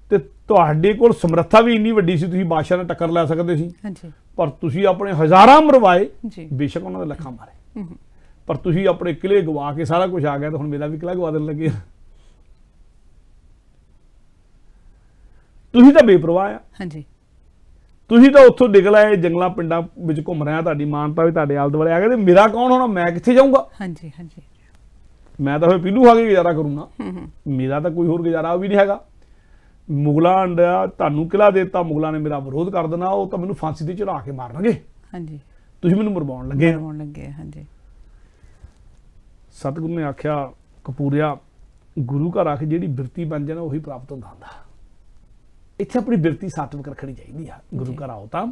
Speaker 2: ਤੇ ਤੁਹਾਡੇ ਕੋਲ ਸਮਰੱਥਾ ਵੀ ਇੰਨੀ ਵੱਡੀ ਸੀ ਤੁਸੀਂ ਬਾਦਸ਼ਾਹ ਨਾਲ ਟੱਕਰ ਲੈ ਸਕਦੇ ਸੀ ਹਾਂਜੀ ਪਰ ਤੁਸੀਂ ਆਪਣੇ ਹਜ਼ਾਰਾਂ ਮਰਵਾਏ ਜੀ ਬੇਸ਼ੱਕ ਉਹਨਾਂ ਦੇ ਲੱਖਾਂ ਮਾਰੇ ਪਰ ਤੁਸੀਂ ਆਪਣੇ ਕਿਲੇ ਗਵਾ ਕੇ ਸਾਰਾ ਕੁਝ ਆ ਗਿਆ ਤਾਂ ਹੁਣ ਮੇਰਾ ਵੀ ਕਿਲਾ ਗਵਾ ਦੇਣ ਲੱਗੇ ਤੁਸੀਂ ਤਾਂ ਬੇਪਰਵਾਹ ਆ ਹਾਂਜੀ ਤੁਸੀਂ ਤਾਂ ਉੱਥੋਂ ਨਿਕਲਿਆ ਇਹ ਜੰਗਲਾਂ ਪਿੰਡਾਂ ਵਿੱਚ ਘੁੰਮ ਰਹੇ ਆ ਤੁਹਾਡੀ ਮਾਨਤਾ ਵੀ ਤੁਹਾਡੇ ਆਲ ਦੁਆਲੇ ਆ ਗਏ ਤੇ ਮੇਰਾ ਕੌਣ ਹੋਣਾ ਮੈਂ ਕਿੱਥੇ ਜਾਊਂਗਾ ਹਾਂਜੀ ਹਾਂਜੀ ਮੈਂ ਤਾਂ ਫੇ ਪੀਲੂ ਖਾ ਕੇ ਗੁਜ਼ਾਰਾ ਕਰੂੰਗਾ ਮੇਰਾ ਤਾਂ ਕੋਈ ਹੋਰ ਗੁਜ਼ਾਰਾ ਵੀ ਨਹੀਂ ਹੈਗਾ ਮੁਗਲਾਂ ਅੰਡਿਆ ਤੁਹਾਨੂੰ ਕਿਲਾ ਦਿੱਤਾ ਮੁਗਲਾਂ ਨੇ ਮੇਰਾ ਵਿਰੋਧ ਕਰ ਦੇਣਾ ਉਹ ਤਾਂ ਮੈਨੂੰ ਫਾਂਸੀ ਤੇ ਚੜਾ ਕੇ ਮਾਰਨਗੇ ਹਾਂਜੀ ਤੁਸੀਂ ਮੈਨੂੰ ਮਰਵਾਉਣ ਲੱਗੇ ਮਰਵਾਉਣ ਲੱਗੇ ਹਾਂਜੀ ਸਤਿਗੁਰੂ ਨੇ ਆਖਿਆ ਕਪੂਰਿਆ ਗੁਰੂ ਘਰ ਆ ਕੇ ਜਿਹੜੀ ਬਿਰਤੀ ਬਣ ਜਾਣਾ ਉਹੀ ਪ੍ਰਾਪਤ ਹੁੰਦਾ ਹੁੰਦਾ ਇੱਥੇ ਆਪਣੀ ਬਿਰਤੀ ਸਾਤਵਿਕ ਰੱਖਣੀ ਚਾਹੀਦੀ ਆ ਗੁਰੂ ਘਰ ਆਉ ਤਾਂ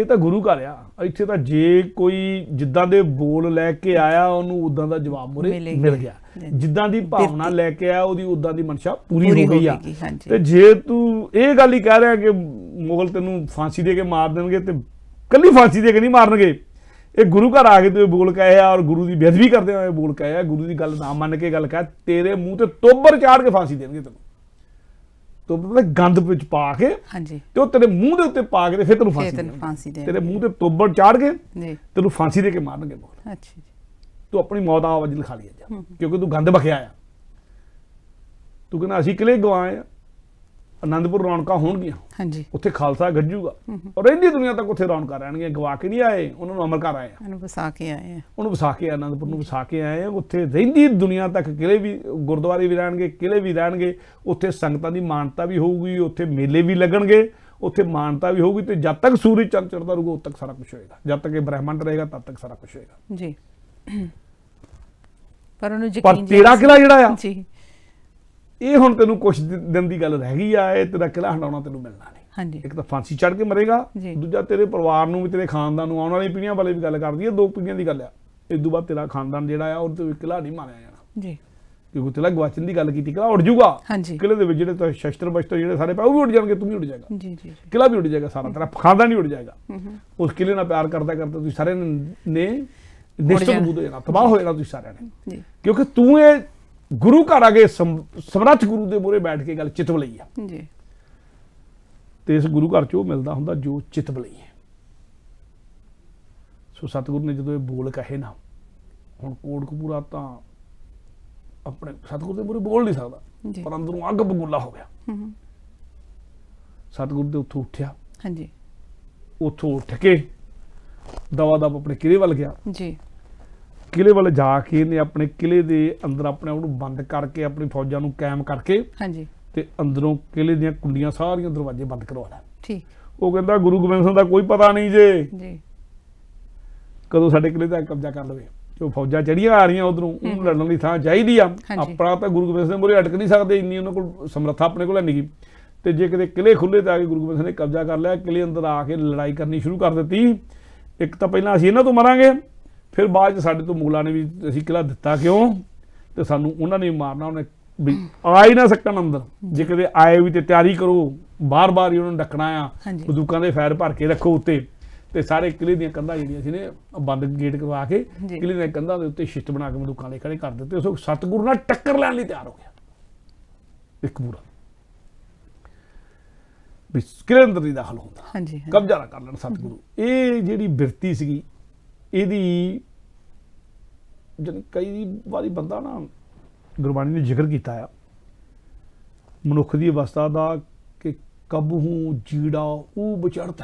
Speaker 2: ਇਹ ਤਾਂ ਗੁਰੂ ਘਰ ਆ ਇੱਥੇ ਤਾਂ ਜੇ ਕੋਈ ਜਿੱਦਾਂ ਦੇ ਬੋਲ ਲੈ ਕੇ ਆਇਆ ਉਹਨੂੰ ਉਦਾਂ ਦਾ ਜਵਾਬ ਮੁਰੇ ਮਿਲ ਗਿਆ ਜਿੱਦਾਂ ਦੀ ਭਾਵਨਾ ਲੈ ਕੇ ਆਇਆ ਉਹਦੀ ਉਦਾਂ ਦੀ ਮਨਸ਼ਾ ਪੂਰੀ ਹੋ ਗਈ ਆ ਤੇ ਜੇ ਤੂੰ ਇਹ ਗੱਲ ਹੀ ਕਹਿ ਰਿਹਾ ਕਿ ਮੁਗਲ ਤੈਨੂੰ ਫਾਂਸੀ ਦੇ ਕੇ ਮਾਰ ਦੇਣਗੇ ਤੇ ਕੱਲੀ ਫਾਂਸੀ ਦੇ ਕੇ ਨਹੀਂ ਮਾਰਨਗੇ ਇਹ ਗੁਰੂ ਘਰ ਆ ਕੇ ਤੂੰ ਬੋਲ ਕਹਿਆ ਔਰ ਗੁਰੂ ਦੀ ਬੇਅਦਬੀ ਕਰਦੇ ਹੋਏ ਬੋਲ ਕਹਿਆ ਗੁਰੂ ਦੀ ਗੱਲ ਨਾ ਮੰਨ ਕੇ ਗੱਲ ਕਹਿ ਤੇਰੇ ਮੂੰਹ ਤੇ ਤੋਬਰ ਚਾੜ ਕੇ ਫਾਂਸੀ ਦੇਣਗੇ ਤੈਨੂੰ ਤੋ ਪਤਾ ਗੰਦ ਵਿੱਚ ਪਾ ਕੇ ਹਾਂਜੀ ਤੇ ਉਹ ਤੇਰੇ ਮੂੰਹ ਦੇ ਉੱਤੇ ਪਾ ਕੇ ਤੇ ਫਿਰ ਤੈਨੂੰ ਫਾਂਸੀ ਦੇ ਦੇ ਤੇਰੇ ਮੂੰਹ ਤੇ ਤੋਬੜ ਚਾੜ ਕੇ ਜੀ ਤੈਨੂੰ ਫਾਂਸੀ ਦੇ ਕੇ ਮਾਰਨਗੇ ਬਹੁਤ ਅੱਛਾ ਜੀ ਤੂੰ ਆਪਣੀ ਮੌਤ ਆਵਾਜ਼ ਲਿਖਾ ਲਈ ਜਾ ਕਿਉਂਕਿ ਤੂੰ ਗੰਦ ਬਖਿਆ ਆ ਤੂੰ ਕਹਿੰਦਾ ਅਸੀਂ ਕਿਲੇ ਗਵਾਏ ਆ ਆਨੰਦਪੁਰ ਰੌਣਕਾਂ ਹੋਣਗੀਆਂ ਹਾਂਜੀ ਉੱਥੇ ਖਾਲਸਾ ਗੱਜੂਗਾ ਔਰ ਰਹਿੰਦੀ ਦੁਨੀਆ ਤੱਕ ਉੱਥੇ ਰੌਣਕਾਂ ਰਹਿਣਗੀਆਂ ਗਵਾ ਕੇ ਨਹੀਂ ਆਏ ਉਹਨਾਂ ਨੂੰ ਅਮਰ ਕਰ ਆਏ ਉਹਨੂੰ ਵਸਾ ਕੇ ਆਏ ਉਹਨੂੰ ਵਸਾ ਕੇ ਆਨੰਦਪੁਰ ਨੂੰ ਵਸਾ ਕੇ ਆਏ ਉੱਥੇ ਰਹਿੰਦੀ ਦੁਨੀਆ ਤੱਕ ਕਿਲੇ ਵੀ ਗੁਰਦੁਆਰੇ ਵੀ ਰਹਿਣਗੇ ਕਿਲੇ ਵੀ ਰਹਿਣਗੇ ਉੱਥੇ ਸੰਗਤਾਂ ਦੀ ਮਾਨਤਾ ਵੀ ਹੋਊਗੀ ਉੱਥੇ ਮੇਲੇ ਵੀ ਲੱਗਣਗੇ ਉੱਥੇ ਮਾਨਤਾ ਵੀ ਹੋਊਗੀ ਤੇ ਜਦ ਤੱਕ ਸੂਰਜ ਚੰਦ ਚੜਦਾ ਰਹੂਗਾ ਉਦ ਤੱਕ ਸਾਰਾ ਕੁਝ ਹੋਏਗਾ ਜਦ ਤੱਕ ਇਹ ਬ੍ਰਹਿਮੰਡ ਰਹੇਗਾ ਤਦ ਤੱਕ ਸਾਰਾ ਕੁਝ ਹੋਏਗਾ
Speaker 3: ਜੀ ਪਰ ਉਹਨੂੰ ਯਕੀਨ ਪਰ ਤੇਰਾ ਕਿਲਾ ਜਿਹੜਾ ਆ ਜੀ
Speaker 2: ਇਹ ਹੁਣ ਤੈਨੂੰ ਕੁਝ ਦਿਨ ਦੀ ਗੱਲ ਰਹਿ ਗਈ ਆ ਇਹ ਤੇਰਾ ਕਿਲਾ ਹਟਾਉਣਾ ਤੈਨੂੰ ਮਿਲਣਾ ਨਹੀਂ ਹਾਂਜੀ ਇੱਕ ਤਾਂ ਫਾਂਸੀ ਚੜ ਕੇ ਮਰੇਗਾ ਦੂਜਾ ਤੇਰੇ ਪਰਿਵਾਰ ਨੂੰ ਵੀ ਤੇਰੇ ਖਾਨਦਾਨ ਨੂੰ ਆਉਣ ਵਾਲੀਆਂ ਪੀੜ੍ਹੀਆਂ ਵਾਲੇ ਵੀ ਗੱਲ ਕਰਦੀ ਆ ਦੋ ਪੀੜ੍ਹੀਆਂ ਦੀ ਗੱਲ ਆ ਇਸ ਤੋਂ ਬਾਅਦ ਤੇਰਾ ਖਾਨਦਾਨ ਜਿਹੜਾ ਆ ਉਹ ਤੇ ਕਿਲਾ ਨਹੀਂ ਮਾਰਿਆ ਜਾਣਾ ਜੀ ਕਿਉਂਕਿ ਤੇਰਾ ਗਵਾਚਨ ਦੀ ਗੱਲ ਕੀਤੀ ਕਿਲਾ ਉੱਡ ਜਾਊਗਾ ਕਿਲੇ ਦੇ ਵਿੱਚ ਜਿਹੜੇ ਤਾਂ ਸ਼ਸਤਰ ਬਸ਼ਤਰ ਜਿਹੜੇ ਸਾਰੇ ਪਾਉ ਵੀ ਉੱਡ ਜਾਣਗੇ ਤੂੰ ਵੀ ਉੱਡ ਜਾਏਗਾ ਜੀ ਜੀ ਕਿਲਾ ਵੀ ਉੱਡ ਜਾਏਗਾ ਸਾਰਾ ਤੇਰਾ ਖਾਨਦਾਨ ਹੀ ਉੱਡ ਜਾਏਗਾ ਉਸ ਕਿਲੇ ਨਾਲ ਪਿਆਰ ਕਰਦਾ ਕਰਦਾ ਤੁਸੀਂ ਸਾਰੇ ਨੇ ਨਿਸ਼ਚਿਤ ਹੋ ਜਾਣਾ ਤਬਾਹ ਹੋ ਜਾਣਾ ਤੁਸੀਂ ਸਾਰਿਆਂ ਨੇ ਕਿਉਂਕਿ ਤੂੰ ਇਹ ਗੁਰੂ ਘਰ ਆ ਕੇ ਸਮਰੱਥ ਗੁਰੂ ਦੇ ਮੂਰੇ ਬੈਠ ਕੇ ਗੱਲ ਚਿਤਵ ਲਈ ਆ ਜੀ ਤੇ ਇਸ ਗੁਰੂ ਘਰ 'ਚ ਉਹ ਮਿਲਦਾ ਹੁੰਦਾ ਜੋ ਚਿਤਵ ਲਈ ਹੈ ਸੋ ਸਤਿਗੁਰੂ ਨੇ ਜਦੋਂ ਇਹ ਬੋਲ ਕਹੇ ਨਾ ਹੁਣ ਕੋੜ ਕਪੂਰਾ ਤਾਂ ਆਪਣੇ ਸਤਿਗੁਰੂ ਦੇ ਮੂਰੇ ਬੋਲ ਨਹੀਂ ਸਕਦਾ ਪਰ ਅੰਦਰੋਂ ਅੱਗ ਬਗੁੱਲਾ ਹੋ ਗਿਆ ਹੂੰ ਸਤਿਗੁਰੂ ਦੇ ਉੱਥੋਂ ਉੱਠਿਆ ਹਾਂਜੀ ਉੱਥੋਂ ਉੱਠ ਕੇ ਦਵਾ ਦਵ ਆਪਣੇ ਕਿਰੇ ਵੱਲ ਗਿਆ ਜੀ ਕਿਲੇ ਵੱਲ ਜਾ ਕੇ ਇਹਨੇ ਆਪਣੇ ਕਿਲੇ ਦੇ ਅੰਦਰ ਆਪਣੇ ਉਹਨੂੰ ਬੰਦ ਕਰਕੇ ਆਪਣੀ ਫੌਜਾਂ ਨੂੰ ਕਾਇਮ ਕਰਕੇ ਹਾਂਜੀ ਤੇ ਅੰਦਰੋਂ ਕਿਲੇ ਦੀਆਂ ਕੁੰਡੀਆਂ ਸਾਰੀਆਂ ਦਰਵਾਜ਼ੇ ਬੰਦ ਕਰਵਾ ਲਿਆ ਠੀਕ ਉਹ ਕਹਿੰਦਾ ਗੁਰੂ ਗੋਬਿੰਦ ਸਿੰਘ ਦਾ ਕੋਈ ਪਤਾ ਨਹੀਂ ਜੇ ਜੀ ਕਦੋਂ ਸਾਡੇ ਕਿਲੇ ਦਾ ਕਬਜ਼ਾ ਕਰ ਲਵੇ ਜੋ ਫੌਜਾਂ ਚੜੀਆਂ ਆ ਰਹੀਆਂ ਉਧਰੋਂ ਉਹਨੂੰ ਲੜਨ ਲਈ ਥਾਂ ਚਾਹੀਦੀ ਆ ਆਪਣਾ ਤਾਂ ਗੁਰੂ ਗੋਬਿੰਦ ਸਿੰਘ ਮੋਰੇ ਅਟਕ ਨਹੀਂ ਸਕਦੇ ਇੰਨੀ ਉਹਨਾਂ ਕੋਲ ਸਮਰੱਥਾ ਆਪਣੇ ਕੋਲ ਨਹੀਂ ਤੇ ਜੇ ਕਿਤੇ ਕਿਲੇ ਖੁੱਲੇ ਤੇ ਆ ਕੇ ਗੁਰੂ ਗੋਬਿੰਦ ਸਿੰਘ ਨੇ ਕਬਜ਼ਾ ਕਰ ਲਿਆ ਕਿਲੇ ਅੰਦਰ ਆ ਕੇ ਲੜਾਈ ਕਰਨੀ ਸ਼ੁਰੂ ਕਰ ਦਿੱਤੀ ਇੱਕ ਤਾਂ ਪਹਿਲਾਂ ਅਸੀਂ ਇਹਨਾਂ ਤੋਂ ਮਰਾਂਗੇ ਫਿਰ ਬਾਅਦ ਸਾਡੇ ਤੋਂ ਮੁਗਲਾਂ ਨੇ ਵੀ ਅਸੀਂ ਕਿਲਾ ਦਿੱਤਾ ਕਿਉਂ ਤੇ ਸਾਨੂੰ ਉਹਨਾਂ ਨੇ ਮਾਰਨਾ ਉਹਨੇ ਵੀ ਆ ਹੀ ਨਾ ਸਕਣ ਅੰਦਰ ਜੇ ਕਦੇ ਆਏ ਵੀ ਤੇ ਤਿਆਰੀ ਕਰੋ ਬਾਰ-ਬਾਰ ਹੀ ਉਹਨਾਂ ਨੂੰ ਡੱਕਣਾ ਆ ਬੰਦੂਕਾਂ ਦੇ ਫਾਇਰ ਭਰ ਕੇ ਰੱਖੋ ਉੱਤੇ ਤੇ ਸਾਰੇ ਕਿਲੇ ਦੀਆਂ ਕੰਧਾਂ ਜਿਹੜੀਆਂ ਸੀ ਨੇ ਬੰਦ ਗੇਟ ਕਰਵਾ ਕੇ ਕਿਲੇ ਦੀਆਂ ਕੰਧਾਂ ਦੇ ਉੱਤੇ ਸ਼ਿਸ਼ਟ ਬਣਾ ਕੇ ਬੰਦੂਕਾਂ ਦੇ ਖੜੇ ਕਰ ਦਿੱਤੇ ਉਸ ਸਤਗੁਰ ਨਾਲ ਟੱਕਰ ਲੈਣ ਲਈ ਤਿਆਰ ਹੋ ਗਿਆ ਇੱਕ ਪੂਰਾ ਵੀ ਕਿਲੇ ਦਾਖਲ ਹੁੰਦਾ ਹਾਂਜੀ ਕਬਜ਼ਾ ਕਰ ਲੈਣ ਸਤਗੁਰੂ ਇਹ ਜਿਹੜੀ ਬਿਰਤੀ ਸੀਗੀ ਇਹਦੀ ਜਨ ਕਈ ਵਾਰੀ ਬੰਦਾ ਨਾ ਗੁਰਬਾਣੀ ਨੇ ਜ਼ਿਕਰ ਕੀਤਾ ਆ ਮਨੁੱਖ ਦੀ ਅਵਸਥਾ ਦਾ ਕਿ ਕਬਹੂ ਜੀੜਾ ਉਹ ਕਬ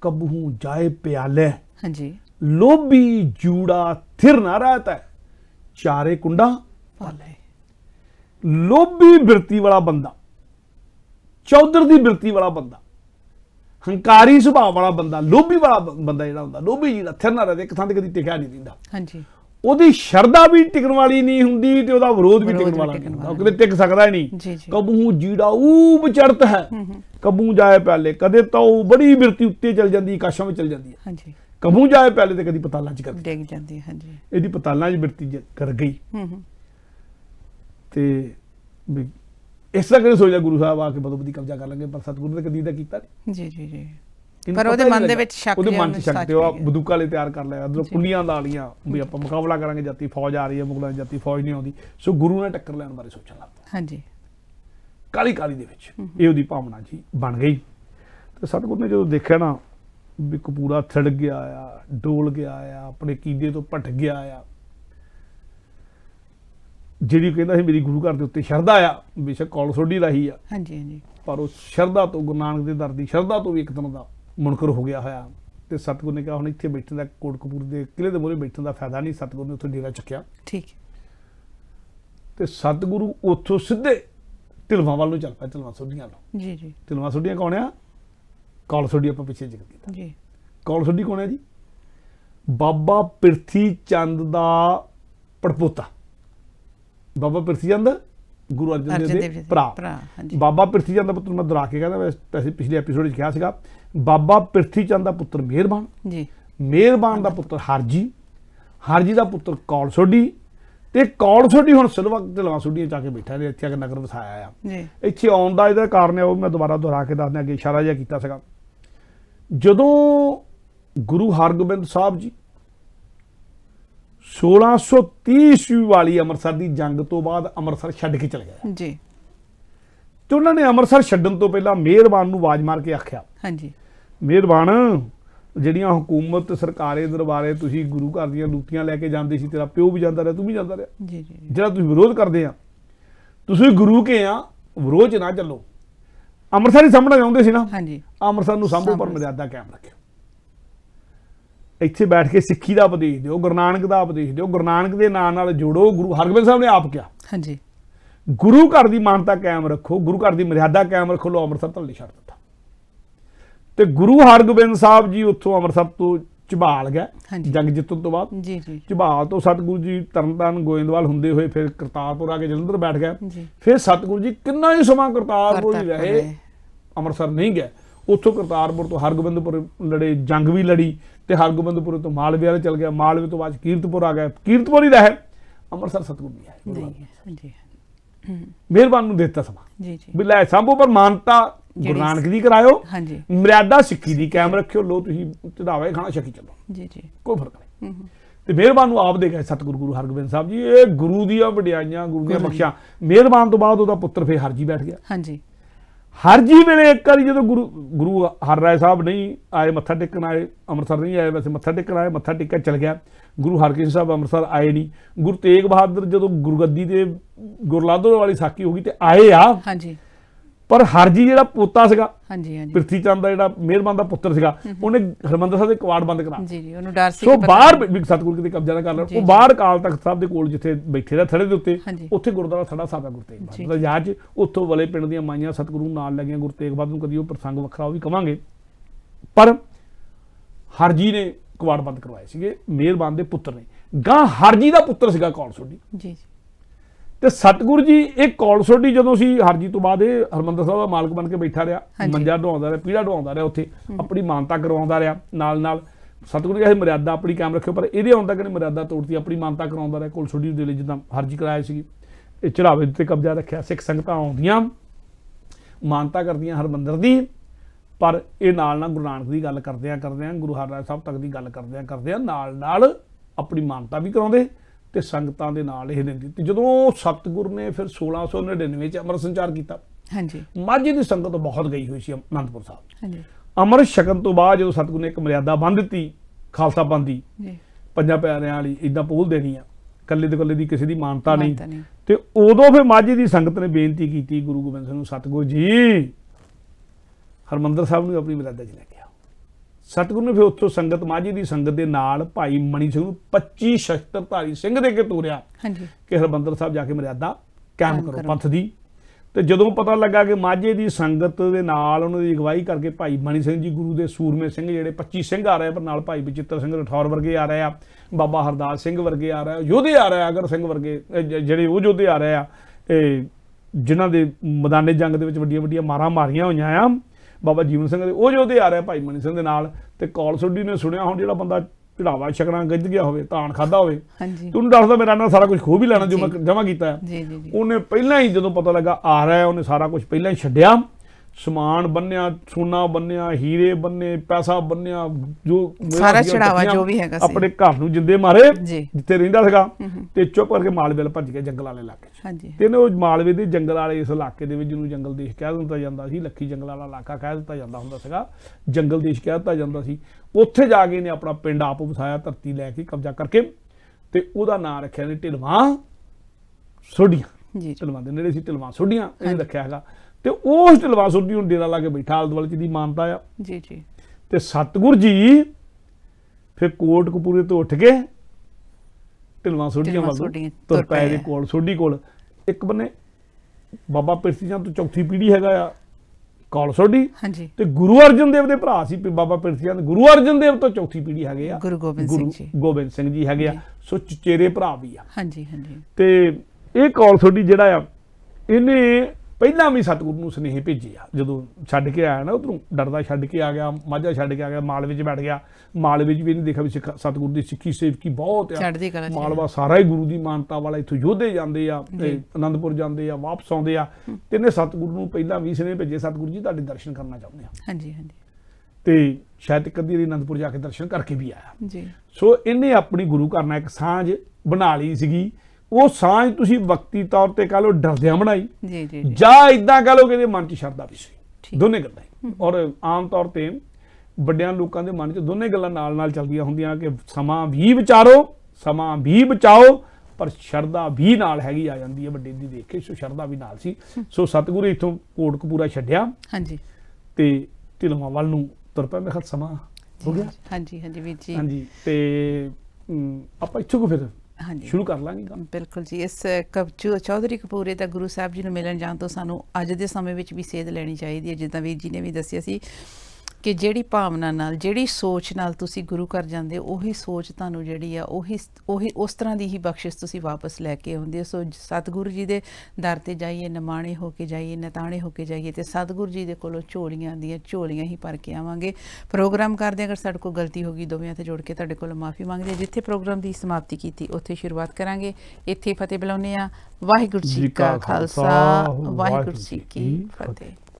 Speaker 2: ਕਬਹੂ ਜਾਏ ਪਿਆਲੇ ਹਾਂਜੀ ਲੋਭੀ ਜੂੜਾ ਥਿਰ ਨਾ ਰਹਤਾ ਚਾਰੇ ਕੁੰਡਾ ਪਾਲੇ ਲੋਭੀ ਬਿਰਤੀ ਵਾਲਾ ਬੰਦਾ ਚੌਧਰ ਦੀ ਬਿਰਤੀ ਵਾਲਾ ਬੰਦਾ ਹੰਕਾਰੀ ਸੁਭਾਅ ਵਾਲਾ ਬੰਦਾ ਲੋਭੀ ਵਾਲਾ ਬੰਦਾ ਜਿਹੜਾ ਹੁੰਦਾ ਲੋਭੀ ਜਿਹੜਾ ਨਾ ਰਹੇ ਇੱਕ ਥਾਂ ਤੇ ਕਦੀ ਟਿਕਿਆ ਨਹੀਂ ਦਿੰਦਾ ਹਾਂਜੀ ਉਹਦੀ ਸ਼ਰਦਾ ਵੀ ਟਿਕਣ ਵਾਲੀ ਨਹੀਂ ਹੁੰਦੀ ਤੇ ਉਹਦਾ ਵਿਰੋਧ ਵੀ ਟਿਕਣ ਵਾਲਾ ਨਹੀਂ ਹੁੰਦਾ ਉਹ ਕਦੇ ਟਿਕ ਸਕਦਾ ਹੀ ਨਹੀਂ ਕਬੂ ਜੀੜਾਊ ਵਿਚਰਤ ਹੈ ਕਬੂ ਜਾਏ ਪਹਿਲੇ ਕਦੇ ਤਾਂ ਉਹ ਬੜੀ ਬਿਰਤੀ ਉੱਤੇ ਚਲ ਜਾਂਦੀ ਆਕਾਸ਼ਾਂ ਵਿੱਚ ਚਲ ਜਾਂਦੀ ਹੈ ਹਾਂਜੀ ਕਬੂ ਜਾਏ ਪਹਿਲੇ ਤੇ ਕਦੀ ਪਤਾਲਾਂ 'ਚ ਕਰਦੀ ਡਿੱਗ ਜਾਂਦੀ ਹਾਂਜੀ ਇਹਦੀ ਪਤਾਲਾਂ 'ਚ ਬਿਰਤੀ ਕਰ ਗਈ ਤੇ ਇਸ ਤਰ੍ਹਾਂ ਕਿਹਨੇ ਸੋਚਿਆ ਗੁਰੂ ਸਾਹਿਬ ਆ ਕੇ ਬਦੋਬਦੀ ਕਬਜ਼ਾ ਕਰ ਲਾਂਗੇ ਪਰ ਸਤਗੁਰੂ ਨੇ ਕਦੀ ਤਾਂ ਕੀਤਾ ਨਹੀਂ ਜੀ ਜੀ ਜੀ ਪਰ ਉਹਦੇ ਮਨ ਦੇ ਵਿੱਚ ਸ਼ੱਕ ਉਹਦੇ ਮਨ 'ਚ ਸ਼ੱਕ ਤੇ ਉਹ ਬੰਦੂਕਾਂ ਲਈ ਤਿਆਰ ਕਰ ਲਿਆ ਅਦਰ ਕੁੰਡੀਆਂ ਲਾ ਲੀਆਂ ਵੀ ਆਪਾਂ ਮੁਕਾਬਲਾ ਕਰਾਂਗੇ ਜਾਤੀ ਫੌਜ ਆ ਰਹੀ ਹੈ ਮੁਗਲਾਂ ਦੀ ਜਾਤੀ ਫੌਜ ਨਹੀਂ ਆਉਂਦੀ ਸੋ ਗੁਰੂ ਨੇ ਟੱਕਰ ਲੈਣ ਬਾਰੇ ਸੋਚਣ ਲੱਗ ਪਿਆ ਹਾਂਜੀ ਕਾਲੀ ਕਾਲੀ ਦੇ ਵਿੱਚ ਇਹ ਉਹਦੀ ਭਾਵਨਾ ਜੀ ਬਣ ਗਈ ਤੇ ਸਤਗੁਰੂ ਨੇ ਜਦੋਂ ਦੇਖਿਆ ਨਾ ਵੀ ਕਪੂਰਾ ਥੜ ਗਿਆ ਆ ਡੋਲ ਗਿਆ ਆ ਆਪਣੇ ਕੀਦੇ ਤੋਂ ਭਟ ਗਿਆ ਆ ਜਿਹੜੀ ਕਹਿੰਦਾ ਸੀ ਮੇਰੀ ਗੁਰੂ ਘਰ ਦੇ ਉੱਤੇ ਸ਼ਰਧਾ ਆ ਬੇਸ਼ੱਕ ਕੌਲ ਸੋਢੀ ਦਾ ਹੀ ਆ ਹਾਂਜੀ ਹਾਂਜੀ ਪਰ ਉਹ ਸ਼ਰਧਾ ਤੋਂ ਗੁਰੂ ਨਾਨਕ ਦੇ ਦਰ ਦੀ ਸ਼ਰਧਾ ਤੋਂ ਵੀ ਇੱਕ ਤਰ੍ਹਾਂ ਦਾ ਮੁਨਕਰ ਹੋ ਗਿਆ ਹੋਇਆ ਤੇ ਸਤਗੁਰ ਨੇ ਕਿਹਾ ਹੁਣ ਇੱਥੇ ਬੈਠਣ ਦਾ ਕੋਟਕਪੂਰ ਦੇ ਕਿਲੇ ਦੇ ਮੋਰੇ ਬੈਠਣ ਦਾ ਫਾਇਦਾ ਨਹੀਂ ਸਤਗੁਰ ਨੇ ਉੱਥੇ ਡੇਰਾ ਚੱਕਿਆ ਠੀਕ ਤੇ ਸਤਗੁਰੂ ਉੱਥੋਂ ਸਿੱਧੇ ਤਿਲਵਾਂ ਵੱਲ ਨੂੰ ਚੱਲ ਪਿਆ ਢਿਲਵਾ ਸੋਢੀਆਂ ਵੱਲ ਜੀ ਜੀ ਢਿਲਵਾ ਸੋਢੀਆਂ ਕੌਣ ਆ ਕੌਲ ਸੋਢੀ ਆਪਾਂ ਪਿੱਛੇ ਜ਼ਿਕਰ ਕੀਤਾ ਜੀ ਕੌਲ ਸੋਢੀ ਕੌਣ ਆ ਜੀ ਬਾਬਾ ਪਿਰਥੀ ਚੰਦ ਦਾ ਪੜਪੋਤਾ ਬਾਬਾ ਪ੍ਰਿਥੀ ਚੰਦ ਗੁਰੂ ਅਰਜਨ ਦੇਵ ਦੇ ਭਰਾ ਬਾਬਾ ਪ੍ਰਿਥੀ ਚੰਦ ਦਾ ਪੁੱਤਰ ਮੈਂ ਦੁਹਰਾ ਕੇ ਕਹਿੰਦਾ ਮੈਂ ਪਿਛਲੇ ਐਪੀਸੋਡ ਵਿੱਚ ਕਿਹਾ ਸੀਗਾ ਬਾਬਾ ਪ੍ਰਿਥੀ ਚੰਦ ਦਾ ਪੁੱਤਰ ਮਿਹਰਬਾਨ ਜੀ ਮਿਹਰਬਾਨ ਦਾ ਪੁੱਤਰ ਹਰਜੀ ਹਰਜੀ ਦਾ ਪੁੱਤਰ ਕੌਲ ਸੋਢੀ ਤੇ ਕੌਲ ਸੋਢੀ ਹੁਣ ਸਿਲਵਾ ਤੇ ਲਵਾ ਸੋਢੀਆਂ ਜਾ ਕੇ ਬੈਠਾ ਨੇ ਇੱਥੇ ਆ ਕੇ ਨਗਰ ਵਸਾਇਆ ਆ ਜੀ ਇੱਥੇ ਆਉਣ ਦਾ ਇਹਦਾ ਕਾਰਨ ਹੈ ਉਹ ਮੈਂ ਦੁਬਾਰਾ ਦੁਹਰਾ ਕੇ ਦੱਸਦਾ ਅੱਗੇ ਇਸ਼ਾਰਾ ਜਿਹਾ ਕੀਤਾ ਸੀਗਾ ਜਦੋਂ ਗੁਰੂ ਹਰਗੋਬਿੰਦ ਸਾਹਿਬ ਜੀ 1630 ਈਸਵੀ ਵਾਲੀ ਅੰਮ੍ਰਿਤਸਰ ਦੀ ਜੰਗ ਤੋਂ ਬਾਅਦ ਅੰਮ੍ਰਿਤਸਰ ਛੱਡ ਕੇ ਚਲੇ ਗਿਆ ਜੀ ਤੇ ਉਹਨਾਂ ਨੇ ਅੰਮ੍ਰਿਤਸਰ ਛੱਡਣ ਤੋਂ ਪਹਿਲਾਂ ਮਿਹਰਬਾਨ ਨੂੰ ਆਵਾਜ਼ ਮਾਰ ਕੇ ਆਖਿਆ ਹਾਂਜੀ ਮਿਹਰਬਾਨ ਜਿਹੜੀਆਂ ਹਕੂਮਤ ਸਰਕਾਰੇ ਦਰਬਾਰੇ ਤੁਸੀਂ ਗੁਰੂ ਘਰ ਦੀਆਂ ਲੂਟੀਆਂ ਲੈ ਕੇ ਜਾਂਦੇ ਸੀ ਤੇਰਾ ਪਿਓ ਵੀ ਜਾਂਦਾ ਰਿਹਾ ਤੂੰ ਵੀ ਜਾਂਦਾ ਰਿਹਾ ਜੀ ਜੀ ਜਿਹੜਾ ਤੁਸੀਂ ਵਿਰੋਧ ਕਰਦੇ ਆ ਤੁਸੀਂ ਗੁਰੂ ਕੇ ਆ ਵਿਰੋਧ ਨਾ ਚੱਲੋ ਅੰਮ੍ਰਿਤਸਰ ਹੀ ਸਾਹਮਣੇ ਆਉਂਦੇ ਸੀ ਨਾ ਹਾਂਜੀ ਅੰਮ੍ਰਿਤਸਰ ਨੂੰ ਸਾਹਮਣੇ ਪਰ ਮਰਿਆਦਾ ਕਾਇਮ ਰੱਖਿਓ ਇੱਥੇ ਬੈਠ ਕੇ ਸਿੱਖੀ ਦਾ ਉਪਦੇਸ਼ ਦਿਓ ਗੁਰੂ ਨਾਨਕ ਦਾ ਉਪਦੇਸ਼ ਦਿਓ ਗੁਰੂ ਨਾਨਕ ਦੇ ਨਾਮ ਨਾਲ ਜੋੜੋ ਗੁਰੂ ਹਰਗੋਬਿੰਦ ਸਾਹਿਬ ਨੇ ਆਪ ਕਿਹਾ ਹਾਂਜੀ ਗੁਰੂ ਘਰ ਦੀ ਮਾਨਤਾ ਕਾਇਮ ਰੱਖੋ ਗੁਰੂ ਘਰ ਦੀ ਮਰਿਆਦਾ ਕਾਇਮ ਰੱਖੋ ਲੋ ਅੰਮ੍ਰਿਤਸਰ ਤੋਂ ਛੱਡ ਦਿੱਤਾ ਤੇ ਗੁਰੂ ਹਰਗੋਬਿੰਦ ਸਾਹਿਬ ਜੀ ਉੱਥੋਂ ਅੰਮ੍ਰਿਤਸਰ ਤੋਂ ਚਬਾਲ ਗਏ ਜੰਗ ਜਿੱਤਣ ਤੋਂ ਬਾਅਦ ਜੀ ਜੀ ਚਬਾਲ ਤੋਂ ਸਤਿਗੁਰੂ ਜੀ ਤਰਨਤਾਰਨ ਗੋਇੰਦਵਾਲ ਹੁੰਦੇ ਹੋਏ ਫਿਰ ਕਰਤਾਰਪੁਰ ਆ ਕੇ ਜਲੰਧਰ ਬੈਠ ਗਏ ਫਿਰ ਸਤਿਗੁਰੂ ਜੀ ਕਿੰਨਾ ਹੀ ਸਮਾਂ ਕਰਤਾਰਪੁਰ ਹੀ ਰਹੇ ਅੰਮ੍ਰਿਤਸਰ ਨਹੀਂ ਗਏ ਉੱਥੋਂ ਕਰਤਾਰਪੁਰ ਤੋਂ ਹਰਗੋਬਿੰਦਪੁਰ ਲੜੇ ਜੰਗ ਵੀ ਲੜੀ ਤੇ ਹਰਗੋਬਿੰਦਪੁਰ ਤੋਂ ਮਾਲਵੇ ਵਾਲੇ ਚਲ ਗਿਆ ਮਾਲਵੇ ਤੋਂ ਬਾਅਦ ਕੀਰਤਪੁਰ ਆ ਗਿਆ ਕੀਰਤਪੁਰ ਹੀ ਰਹੇ ਅੰਮ੍ਰਿਤਸਰ ਸਤਗੁਰੂ ਜੀ ਹੈ ਜੀ ਮਿਹਰਬਾਨ ਨੂੰ ਦਿੱਤਾ ਸਮਾਂ ਜੀ ਜੀ ਵੀ ਸੰਭੂ ਪਰ ਮਾਨਤਾ ਗੁਰੂ ਨਾਨਕ ਦੀ ਕਰਾਇਓ ਹਾਂਜੀ ਮਰਿਆਦਾ ਸਿੱਖੀ ਦੀ ਕਾਇਮ ਰੱਖਿਓ ਲੋ ਤੁਸੀਂ ਚੜਾਵੇ ਖਾਣਾ ਛਕੀ ਚੱਲੋ ਜੀ ਜੀ ਕੋਈ ਫਰਕ ਨਹੀਂ ਤੇ ਮਿਹਰਬਾਨ ਨੂੰ ਆਪ ਦੇ ਗਏ ਸਤਗੁਰੂ ਗੁਰੂ ਹਰਗੋਬਿੰਦ ਸਾਹਿਬ ਜੀ ਇਹ ਗੁਰੂ ਦੀਆਂ ਵਡਿਆਈਆਂ ਗੁਰੂ ਦੀਆਂ ਬਖਸ਼ਾ ਮਿਹਰਬਾਨ ਤੋਂ ਬਾਅਦ ਉਹਦਾ ਪੁੱਤਰ ਫੇ ਹਰਜੀ ਬੈਠ ਗਿਆ ਹਾਂਜੀ ਹਰ ਜੀ ਵੇਲੇ ਇੱਕ ਵਾਰੀ ਜਦੋਂ ਗੁਰੂ ਗੁਰੂ ਹਰ ਰਾਏ ਸਾਹਿਬ ਨਹੀਂ ਆਏ ਮੱਥਾ ਟੇਕਣ ਆਏ ਅੰਮ੍ਰਿਤਸਰ ਨਹੀਂ ਆਏ ਵੈਸੇ ਮੱਥਾ ਟੇਕਣ ਆਏ ਮੱਥਾ ਟੇਕਿਆ ਚਲ ਗਿਆ ਗੁਰੂ ਹਰਕਿਸ਼ਨ ਸਾਹਿਬ ਅੰਮ੍ਰਿਤਸਰ ਆਏ ਨਹੀਂ ਗੁਰੂ ਤੇਗ ਬਹਾਦਰ ਜਦੋਂ ਗੁਰਗੱਦੀ ਤੇ ਗੁਰਲਾਦਰ ਵਾਲੀ ਸਾਕੀ ਹੋ ਗਈ ਤੇ ਆਏ ਆ ਹਾਂਜੀ ਪਰ ਹਰਜੀ ਜਿਹੜਾ ਪੋਤਾ ਸੀਗਾ ਹਾਂਜੀ ਹਾਂਜੀ ਪ੍ਰਿਥੀ ਚੰਦ ਦਾ ਜਿਹੜਾ ਮਿਹਰਬਾਨ ਦਾ ਪੁੱਤਰ ਸੀਗਾ ਉਹਨੇ ਹਰਮੰਦਰ ਸਾਹਿਬ ਦੇ ਕਵਾੜ ਬੰਦ ਕਰਾ ਜੀ ਜੀ ਉਹਨੂੰ ਡਰ ਸੀ ਸੋ ਬਾਹਰ ਸਤਗੁਰ ਕਿਤੇ ਕਬਜ਼ਾ ਨਾ ਕਰ ਲੈਣ ਉਹ ਬਾਹਰ ਕਾਲ ਤਖਤ ਸਾਹਿਬ ਦੇ ਕੋਲ ਜਿੱਥੇ ਬੈਠੇ ਦਾ ਥੜੇ ਦੇ ਉੱਤੇ ਉੱਥੇ ਗੁਰਦੁਆਰਾ ਥੜਾ ਸਾਹਿਬ ਦਾ ਗੁਰਤੇਗ ਬਾਦ ਦਾ ਯਾਦ ਉੱਥੋਂ ਵਲੇ ਪਿੰਡ ਦੀਆਂ ਮਾਈਆਂ ਸਤਗੁਰੂ ਨਾਲ ਲੱਗੀਆਂ ਗੁਰਤੇਗ ਬਾਦ ਨੂੰ ਕਦੀ ਉਹ ਪ੍ਰਸੰਗ ਵੱਖਰਾ ਉਹ ਵੀ ਕਵਾਂਗੇ ਪਰ ਹਰਜੀ ਨੇ ਕਵਾੜ ਬੰਦ ਕਰਵਾਏ ਸੀਗੇ ਮਿਹਰਬਾਨ ਦੇ ਪੁੱਤਰ ਨੇ ਗਾਂ ਹਰਜੀ ਦਾ ਪੁੱਤਰ ਸੀਗਾ ਕੌਣ ਸੋਢੀ ਜੀ ਜੀ ਤੇ ਸਤਗੁਰੂ ਜੀ ਇਹ ਕੌਲਸੋਡੀ ਜਦੋਂ ਸੀ ਹਰਜੀ ਤੋਂ ਬਾਅਦ ਇਹ ਹਰਮੰਦਰ ਸਾਹਿਬ ਦਾ ਮਾਲਕ ਬਣ ਕੇ ਬੈਠਾ ਰਿਹਾ ਮੰਜਾ ਢਵਾਉਂਦਾ ਰਿਹਾ ਪੀੜਾ ਢਵਾਉਂਦਾ ਰਿਹਾ ਉੱਥੇ ਆਪਣੀ ਮਾਨਤਾ ਕਰਵਾਉਂਦਾ ਰਿਹਾ ਨਾਲ ਨਾਲ ਸਤਗੁਰੂ ਜੀ ਇਹ ਮਰਿਆਦਾ ਆਪਣੀ ਕਾਇਮ ਰੱਖਿਓ ਪਰ ਇਹਦੇ ਆਉਣ ਤੱਕ ਨੇ ਮਰਿਆਦਾ ਤੋੜਤੀ ਆਪਣੀ ਮਾਨਤਾ ਕਰਾਉਂਦਾ ਰਿਹਾ ਕੌਲਸੋਡੀ ਦੇ ਲਈ ਜਿੱਦਾਂ ਹਰਜੀ ਕਰਾਇਆ ਸੀ ਇਹ ਚੜਾਵੇ ਤੇ ਕਬਜ਼ਾ ਰੱਖਿਆ ਸਿੱਖ ਸੰਗਤਾਂ ਆਉਂਦੀਆਂ ਮਾਨਤਾ ਕਰਦੀਆਂ ਹਰਮੰਦਰ ਦੀ ਪਰ ਇਹ ਨਾਲ ਨਾਲ ਗੁਰੂ ਨਾਨਕ ਦੀ ਗੱਲ ਕਰਦੇ ਆ ਕਰਦੇ ਆ ਗੁਰੂ ਹਰਿ ਸਾਹਿਬ ਤੱਕ ਦੀ ਗੱਲ ਕਰਦੇ ਆ ਕਰਦੇ ਆ ਨਾਲ ਨਾਲ ਆਪਣੀ ਮਾਨਤਾ ਵੀ ਕਰਾਉਂਦੇ ਤੇ ਸੰਗਤਾਂ ਦੇ ਨਾਲ ਇਹ ਦਿੰਦੀ ਤੇ ਜਦੋਂ ਸਤਗੁਰ ਨੇ ਫਿਰ 1699 ਚ ਅਮਰ ਸੰਚਾਰ ਕੀਤਾ ਹਾਂਜੀ ਮਾਝੇ ਦੀ ਸੰਗਤ ਬਹੁਤ ਗਈ ਹੋਈ ਸੀ ਅਨੰਦਪੁਰ ਸਾਹਿਬ ਹਾਂਜੀ ਅਮਰ ਸ਼ਕਨ ਤੋਂ ਬਾਅਦ ਜਦੋਂ ਸਤਗੁਰ ਨੇ ਇੱਕ ਮਰਿਆਦਾ ਬੰਨ ਦਿੱਤੀ ਖਾਲਸਾ ਬੰਦੀ ਜੀ ਪੰਜਾਂ ਪਿਆਰਿਆਂ ਵਾਲੀ ਇਦਾਂ ਪੋਲ ਦੇਣੀ ਆ ਕੱਲੇ ਦੇ ਕੱਲੇ ਦੀ ਕਿਸੇ ਦੀ ਮਾਨਤਾ ਨਹੀਂ ਤੇ ਉਦੋਂ ਫਿਰ ਮਾਝੇ ਦੀ ਸੰਗਤ ਨੇ ਬੇਨਤੀ ਕੀਤੀ ਗੁਰੂ ਗੋਬਿੰਦ ਸਿੰਘ ਨੂੰ ਸਤਗੁਰ ਜੀ ਹਰਮੰਦਰ ਸਾਹਿਬ ਨੂੰ ਆਪਣੀ ਮਰਿਆਦਾ 'ਚ ਲੈ ਕੇ ਸਤਿਗੁਰੂ ਨੇ ਫਿਰ ਉੱਥੋਂ ਸੰਗਤ ਮਾਝੀ ਦੀ ਸੰਗਤ ਦੇ ਨਾਲ ਭਾਈ ਮਣੀ ਸਿੰਘ ਨੂੰ 25 ਸ਼ਸਤਰਧਾਰੀ ਸਿੰਘ ਦੇ ਕੇ ਤੋਰਿਆ ਹਾਂਜੀ ਕਿ ਹਰਬੰਦਰ ਸਾਹਿਬ ਜਾ ਕੇ ਮਰਿਆਦਾ ਕਾਇਮ ਕਰੋ ਪੰਥ ਦੀ ਤੇ ਜਦੋਂ ਪਤਾ ਲੱਗਾ ਕਿ ਮਾਝੇ ਦੀ ਸੰਗਤ ਦੇ ਨਾਲ ਉਹਨਾਂ ਦੀ ਅਗਵਾਈ ਕਰਕੇ ਭਾਈ ਮਣੀ ਸਿੰਘ ਜੀ ਗੁਰੂ ਦੇ ਸੂਰਮੇ ਸਿੰਘ ਜਿਹੜੇ 25 ਸਿੰਘ ਆ ਰਹੇ ਪਰ ਨਾਲ ਭਾਈ ਬਚਿੱਤਰ ਸਿੰਘ ਰਠੌਰ ਵਰਗੇ ਆ ਰਹੇ ਆ ਬਾਬਾ ਹਰਦਾਸ ਸਿੰਘ ਵਰਗੇ ਆ ਰਹੇ ਆ ਯੋਧੇ ਆ ਰਹੇ ਆ ਅਗਰ ਸਿੰਘ ਵਰਗੇ ਜਿਹੜੇ ਉਹ ਯੋਧੇ ਆ ਰਹੇ ਆ ਇਹ ਜਿਨ੍ਹਾਂ ਦੇ ਮੈਦਾਨੇ ਜੰਗ ਦੇ ਵਿੱਚ ਵੱਡੀਆਂ ਵੱਡੀਆਂ ਮਾਰਾਂ ਮਾਰੀਆਂ ਹੋਈਆਂ ਆ ਬਾਬਾ ਜੀਵਨ ਸਿੰਘ ਦੇ ਉਹ ਜੋਦੇ ਆ ਰਿਹਾ ਭਾਈ ਮਨੀ ਸਿੰਘ ਦੇ ਨਾਲ ਤੇ ਕਾਲ ਸੋਢੀ ਨੇ ਸੁਣਿਆ ਹੁਣ ਜਿਹੜਾ ਬੰਦਾ ਢਾਵਾ ਛਕਣਾ ਗੱਜ ਗਿਆ ਹੋਵੇ ਤਾਣ ਖਾਦਾ ਹੋਵੇ ਹਾਂਜੀ ਤੁਹਾਨੂੰ ਦੱਸਦਾ ਮੇਰਾ ਨਾਲ ਸਾਰਾ ਕੁਝ ਖੋ ਵੀ ਲੈਣਾ ਜੋ ਮੈਂ ਜਮਾ ਕੀਤਾ ਉਹਨੇ ਪਹਿਲਾਂ ਹੀ ਜਦੋਂ ਪਤਾ ਲੱਗਾ ਆ ਰਿਹਾ ਉਹਨੇ ਸਾਰਾ ਕੁਝ ਪਹਿਲਾਂ ਹੀ ਛੱਡਿਆ ਸਮਾਨ ਬੰਨਿਆ ਸੋਨਾ ਬੰਨਿਆ ਹੀਰੇ ਬੰਨੇ ਪੈਸਾ ਬੰਨਿਆ ਜੋ ਸਾਰਾ ਚੜਾਵਾ ਜੋ ਵੀ ਹੈਗਾ ਸੀ ਆਪਣੇ ਘਰ ਨੂੰ ਜਿੰਦੇ ਮਾਰੇ ਜਿੱਥੇ ਰਹਿੰਦਾ ਸੀਗਾ ਤੇ ਚੁੱਪ ਕਰਕੇ ਮਾਲਵੇ ਵੱਲ ਭੱਜ ਗਿਆ ਜੰਗਲ ਵਾਲੇ ਇਲਾਕੇ 'ਚ ਹਾਂਜੀ ਤੇ ਉਹ ਮਾਲਵੇ ਦੇ ਜੰਗਲ ਵਾਲੇ ਇਸ ਇਲਾਕੇ ਦੇ ਵਿੱਚ ਜਿਹਨੂੰ ਜੰਗਲ ਦੇਸ਼ ਕਹਿ ਦਿੰਦਾ ਜਾਂਦਾ ਸੀ ਲੱਖੀ ਜੰਗਲ ਵਾਲਾ ਇਲਾਕਾ ਕਹਿ ਦਿੱਤਾ ਜਾਂਦਾ ਹੁੰਦਾ ਸੀਗਾ ਜੰਗਲ ਦੇਸ਼ ਕਹਿ ਦਿੱਤਾ ਜਾਂਦਾ ਸੀ ਉੱਥੇ ਜਾ ਕੇ ਨੇ ਆਪਣਾ ਪਿੰਡ ਆਪ ਵਸਾਇਆ ਧਰਤੀ ਲੈ ਕੇ ਕਬਜ਼ਾ ਕਰਕੇ ਤੇ ਉਹਦਾ ਨਾਂ ਰੱਖਿਆ ਨੇ ਢਿਲਵਾ ਸੋਡੀਆਂ ਜੀ ਢਿਲਵਾ ਦੇ ਨੇੜੇ ਸੀ ਢਿਲਵਾ ਸੋਡੀਆਂ ਇਹ ਰੱਖਿਆ ਹੈਗਾ ਤੇ ਉਸ ਢਲਵਾਸੁਰ ਸੁਣਦੀ ਹੁਣ ਡੇਰਾ ਲਾ ਕੇ ਬੈਠਾ ਆਲ ਚ ਦੀ ਮਾਨਤਾ ਆ ਜੀ ਜੀ ਤੇ ਸਤਗੁਰ ਜੀ ਫਿਰ ਕੋਟ ਕਪੂਰੇ ਤੋਂ ਉੱਠ ਕੇ ਢਲਵਾ ਸੋਢੀਆਂ ਵੱਲ ਤੁਰ ਪਏ ਦੇ ਕੋਲ ਸੋਢੀ ਕੋਲ ਇੱਕ ਬੰਨੇ ਬਾਬਾ ਪਿਰਸੀ ਜਾਂ ਤੋਂ ਚੌਥੀ ਪੀੜੀ ਹੈਗਾ ਆ ਕੋਲ ਸੋਢੀ ਹਾਂਜੀ ਤੇ ਗੁਰੂ ਅਰਜਨ ਦੇਵ ਦੇ ਭਰਾ ਸੀ ਬਾਬਾ ਪਿਰਸੀ ਜਾਂ ਗੁਰੂ ਅਰਜਨ ਦੇਵ ਤੋਂ ਚੌਥੀ ਪੀੜੀ ਹੈਗੇ ਆ ਗੁਰੂ ਗੋਬਿੰਦ ਸਿੰਘ ਜੀ ਗੋਬਿੰਦ ਸਿੰਘ ਜੀ ਹੈਗੇ ਆ ਸੋ ਚਚੇਰੇ ਭਰਾ ਵੀ
Speaker 3: ਆ ਹਾਂਜੀ ਹਾਂਜੀ
Speaker 2: ਤੇ ਇਹ ਕੋਲ ਸੋਢੀ ਜਿਹੜਾ ਆ ਇਹਨੇ ਪਹਿਲਾਂ ਵੀ ਸਤਗੁਰ ਨੂੰ ਸਨੇਹ ਭੇਜਿਆ ਆ ਜਦੋਂ ਛੱਡ ਕੇ ਆਇਆ ਨਾ ਉਧਰੋਂ ਡਰਦਾ ਛੱਡ ਕੇ ਆ ਗਿਆ ਮਾਝਾ ਛੱਡ ਕੇ ਆ ਗਿਆ ਮਾਲਵੇ 'ਚ ਬੈਠ ਗਿਆ ਮਾਲਵੇ 'ਚ ਵੀ ਨਹੀਂ ਦੇਖਿਆ ਵੀ ਸਤਗੁਰ ਦੀ ਸਿੱਖੀ ਸੇਵਕੀ ਬਹੁਤ ਆ ਮਾਲਵਾ ਸਾਰਾ ਹੀ ਗੁਰੂ ਦੀ ਮਾਨਤਾ ਵਾਲਾ ਇੱਥੋਂ ਯੋਧੇ ਜਾਂਦੇ ਆ ਤੇ ਅਨੰਦਪੁਰ ਜਾਂਦੇ ਆ ਵਾਪਸ ਆਉਂਦੇ ਆ ਤੇ ਇਹਨੇ ਸਤਗੁਰ ਨੂੰ ਪਹਿਲਾਂ ਵੀ ਸਨੇਹ ਭੇਜੇ ਸਤਗੁਰ ਜੀ ਤੁਹਾਡੇ ਦਰਸ਼ਨ ਕਰਨਾ ਚਾਹੁੰਦੇ ਆ ਹਾਂਜੀ ਹਾਂਜੀ ਤੇ ਸ਼ਾਇਦ ਕਦੀ ਰੀ ਅਨੰਦਪੁਰ ਜਾ ਕੇ ਦਰਸ਼ਨ ਕਰਕੇ ਵੀ ਆਇਆ ਜੀ ਸੋ ਇਹਨੇ ਆਪਣੀ ਗੁਰੂ ਕਰਨਾ ਇੱਕ ਸਾਂਝ ਬਣਾ ਲਈ ਸੀਗੀ ਉਹ ਸਾਂਝ ਤੁਸੀਂ ਵਕਤੀ ਤੌਰ ਤੇ ਕਹ ਲਓ ਡਰਦਿਆਂ ਬਣਾਈ ਜੀ ਜੀ ਜਾਂ ਇਦਾਂ ਕਹ ਲਓ ਕਿ ਇਹਦੇ ਮਨ 'ਚ ਸ਼ਰਦਾ ਵੀ ਸੀ ਦੋਨੇ ਗੱਲਾਂ ਔਰ ਆਮ ਤੌਰ ਤੇ ਵੱਡਿਆਂ ਲੋਕਾਂ ਦੇ ਮਨ 'ਚ ਦੋਨੇ ਗੱਲਾਂ ਨਾਲ-ਨਾਲ ਚੱਲਦੀਆਂ ਹੁੰਦੀਆਂ ਕਿ ਸਮਾਂ ਵੀ ਵਿਚਾਰੋ ਸਮਾਂ ਵੀ ਬਚਾਓ ਪਰ ਸ਼ਰਦਾ ਵੀ ਨਾਲ ਹੈਗੀ ਆ ਜਾਂਦੀ ਹੈ ਵੱਡੇ ਦੀ ਦੇਖ ਕੇ ਸੋ ਸ਼ਰਦਾ ਵੀ ਨਾਲ ਸੀ ਸੋ ਸਤਿਗੁਰੂ ਇਥੋਂ ਕੋਟਕਪੂਰਾ ਛੱਡਿਆ ਹਾਂਜੀ ਤੇ ਢਿਲਵਾਂ ਵੱਲ ਨੂੰ ਤੁਰ ਪਿਆ ਮੇਰੇ ਖਤ ਸਮਾਂ ਹੋ ਗਿਆ
Speaker 1: ਹਾਂਜੀ ਹਾਂਜੀ ਵੀਰ ਜੀ ਹਾਂਜੀ
Speaker 2: ਤੇ ਆਪਾਂ ਇੱਥੋਂ ਕੋ ਫਿਰ ਹਾਂਜੀ ਸ਼ੁਰੂ ਕਰ ਲਾਂਗੇ ਕੰਮ
Speaker 1: ਬਿਲਕੁਲ ਜੀ ਇਸ ਕਪਚੂ ਚੌਧਰੀ ਕਪੂਰੇ ਦਾ ਗੁਰੂ ਸਾਹਿਬ ਜੀ ਨੂੰ ਮਿਲਣ ਜਾਣ ਤੋਂ ਸਾਨੂੰ ਅੱਜ ਦੇ ਸਮੇਂ ਵਿੱਚ ਵੀ ਸੇਧ ਲੈਣੀ ਚਾਹੀਦੀ ਹੈ ਜਿੱਦਾਂ ਵੀਰ ਜੀ ਨੇ ਵੀ ਦੱਸਿਆ ਸੀ ਕਿ ਜਿਹੜੀ ਭਾਵਨਾ ਨਾਲ ਜਿਹੜੀ ਸੋਚ ਨਾਲ ਤੁਸੀਂ ਗੁਰੂ ਘਰ ਜਾਂਦੇ ਹੋ ਉਹੀ ਸੋਚ ਤੁਹਾਨੂੰ ਜਿਹੜੀ ਆ ਉਹੀ ਉਹੀ ਉਸ ਤਰ੍ਹਾਂ ਦੀ ਹੀ ਬਖਸ਼ਿਸ਼ ਤੁਸੀਂ ਵਾਪਸ ਲੈ ਕੇ ਆਉਂਦੇ ਹੋ ਸੋ ਸਤਿਗੁਰੂ ਜੀ ਦੇ ਦਰ ਤੇ ਜਾਈਏ ਨਮਾਣੇ ਹੋ ਕੇ ਜਾਈਏ ਨਤਾਣੇ ਹੋ ਕੇ ਜਾਈਏ ਤੇ ਸਤਿਗੁਰੂ ਜੀ ਦੇ ਕੋਲੋਂ ਝੋਲੀਆਂ ਦੀਆਂ ਝੋਲੀਆਂ ਹੀ ਭਰ ਕੇ ਆਵਾਂਗੇ ਪ੍ਰੋਗਰਾਮ ਕਰਦੇ ਅਗਰ ਸਾਡੇ ਕੋਲ ਗਲਤੀ ਹੋ ਗਈ ਦੋਵੇਂ ਹੱਥ ਜੋੜ ਕੇ ਤੁਹਾਡੇ ਕੋਲ ਮਾਫੀ ਮੰਗਦੇ ਜਿੱਥੇ ਪ੍ਰੋਗਰਾਮ ਦੀ ਸਮਾਪਤੀ ਕੀਤੀ ਉੱਥੇ ਸ਼ੁਰੂਆਤ ਕਰਾਂਗੇ ਇੱਥੇ ਫਤਿਹ ਬੁਲਾਉਂਦੇ ਆ ਵਾਹਿਗੁਰੂ ਜੀ ਕਾ ਖਾਲਸਾ ਵਾਹਿਗੁਰੂ ਜੀ
Speaker 3: ਕੀ ਫਤਿਹ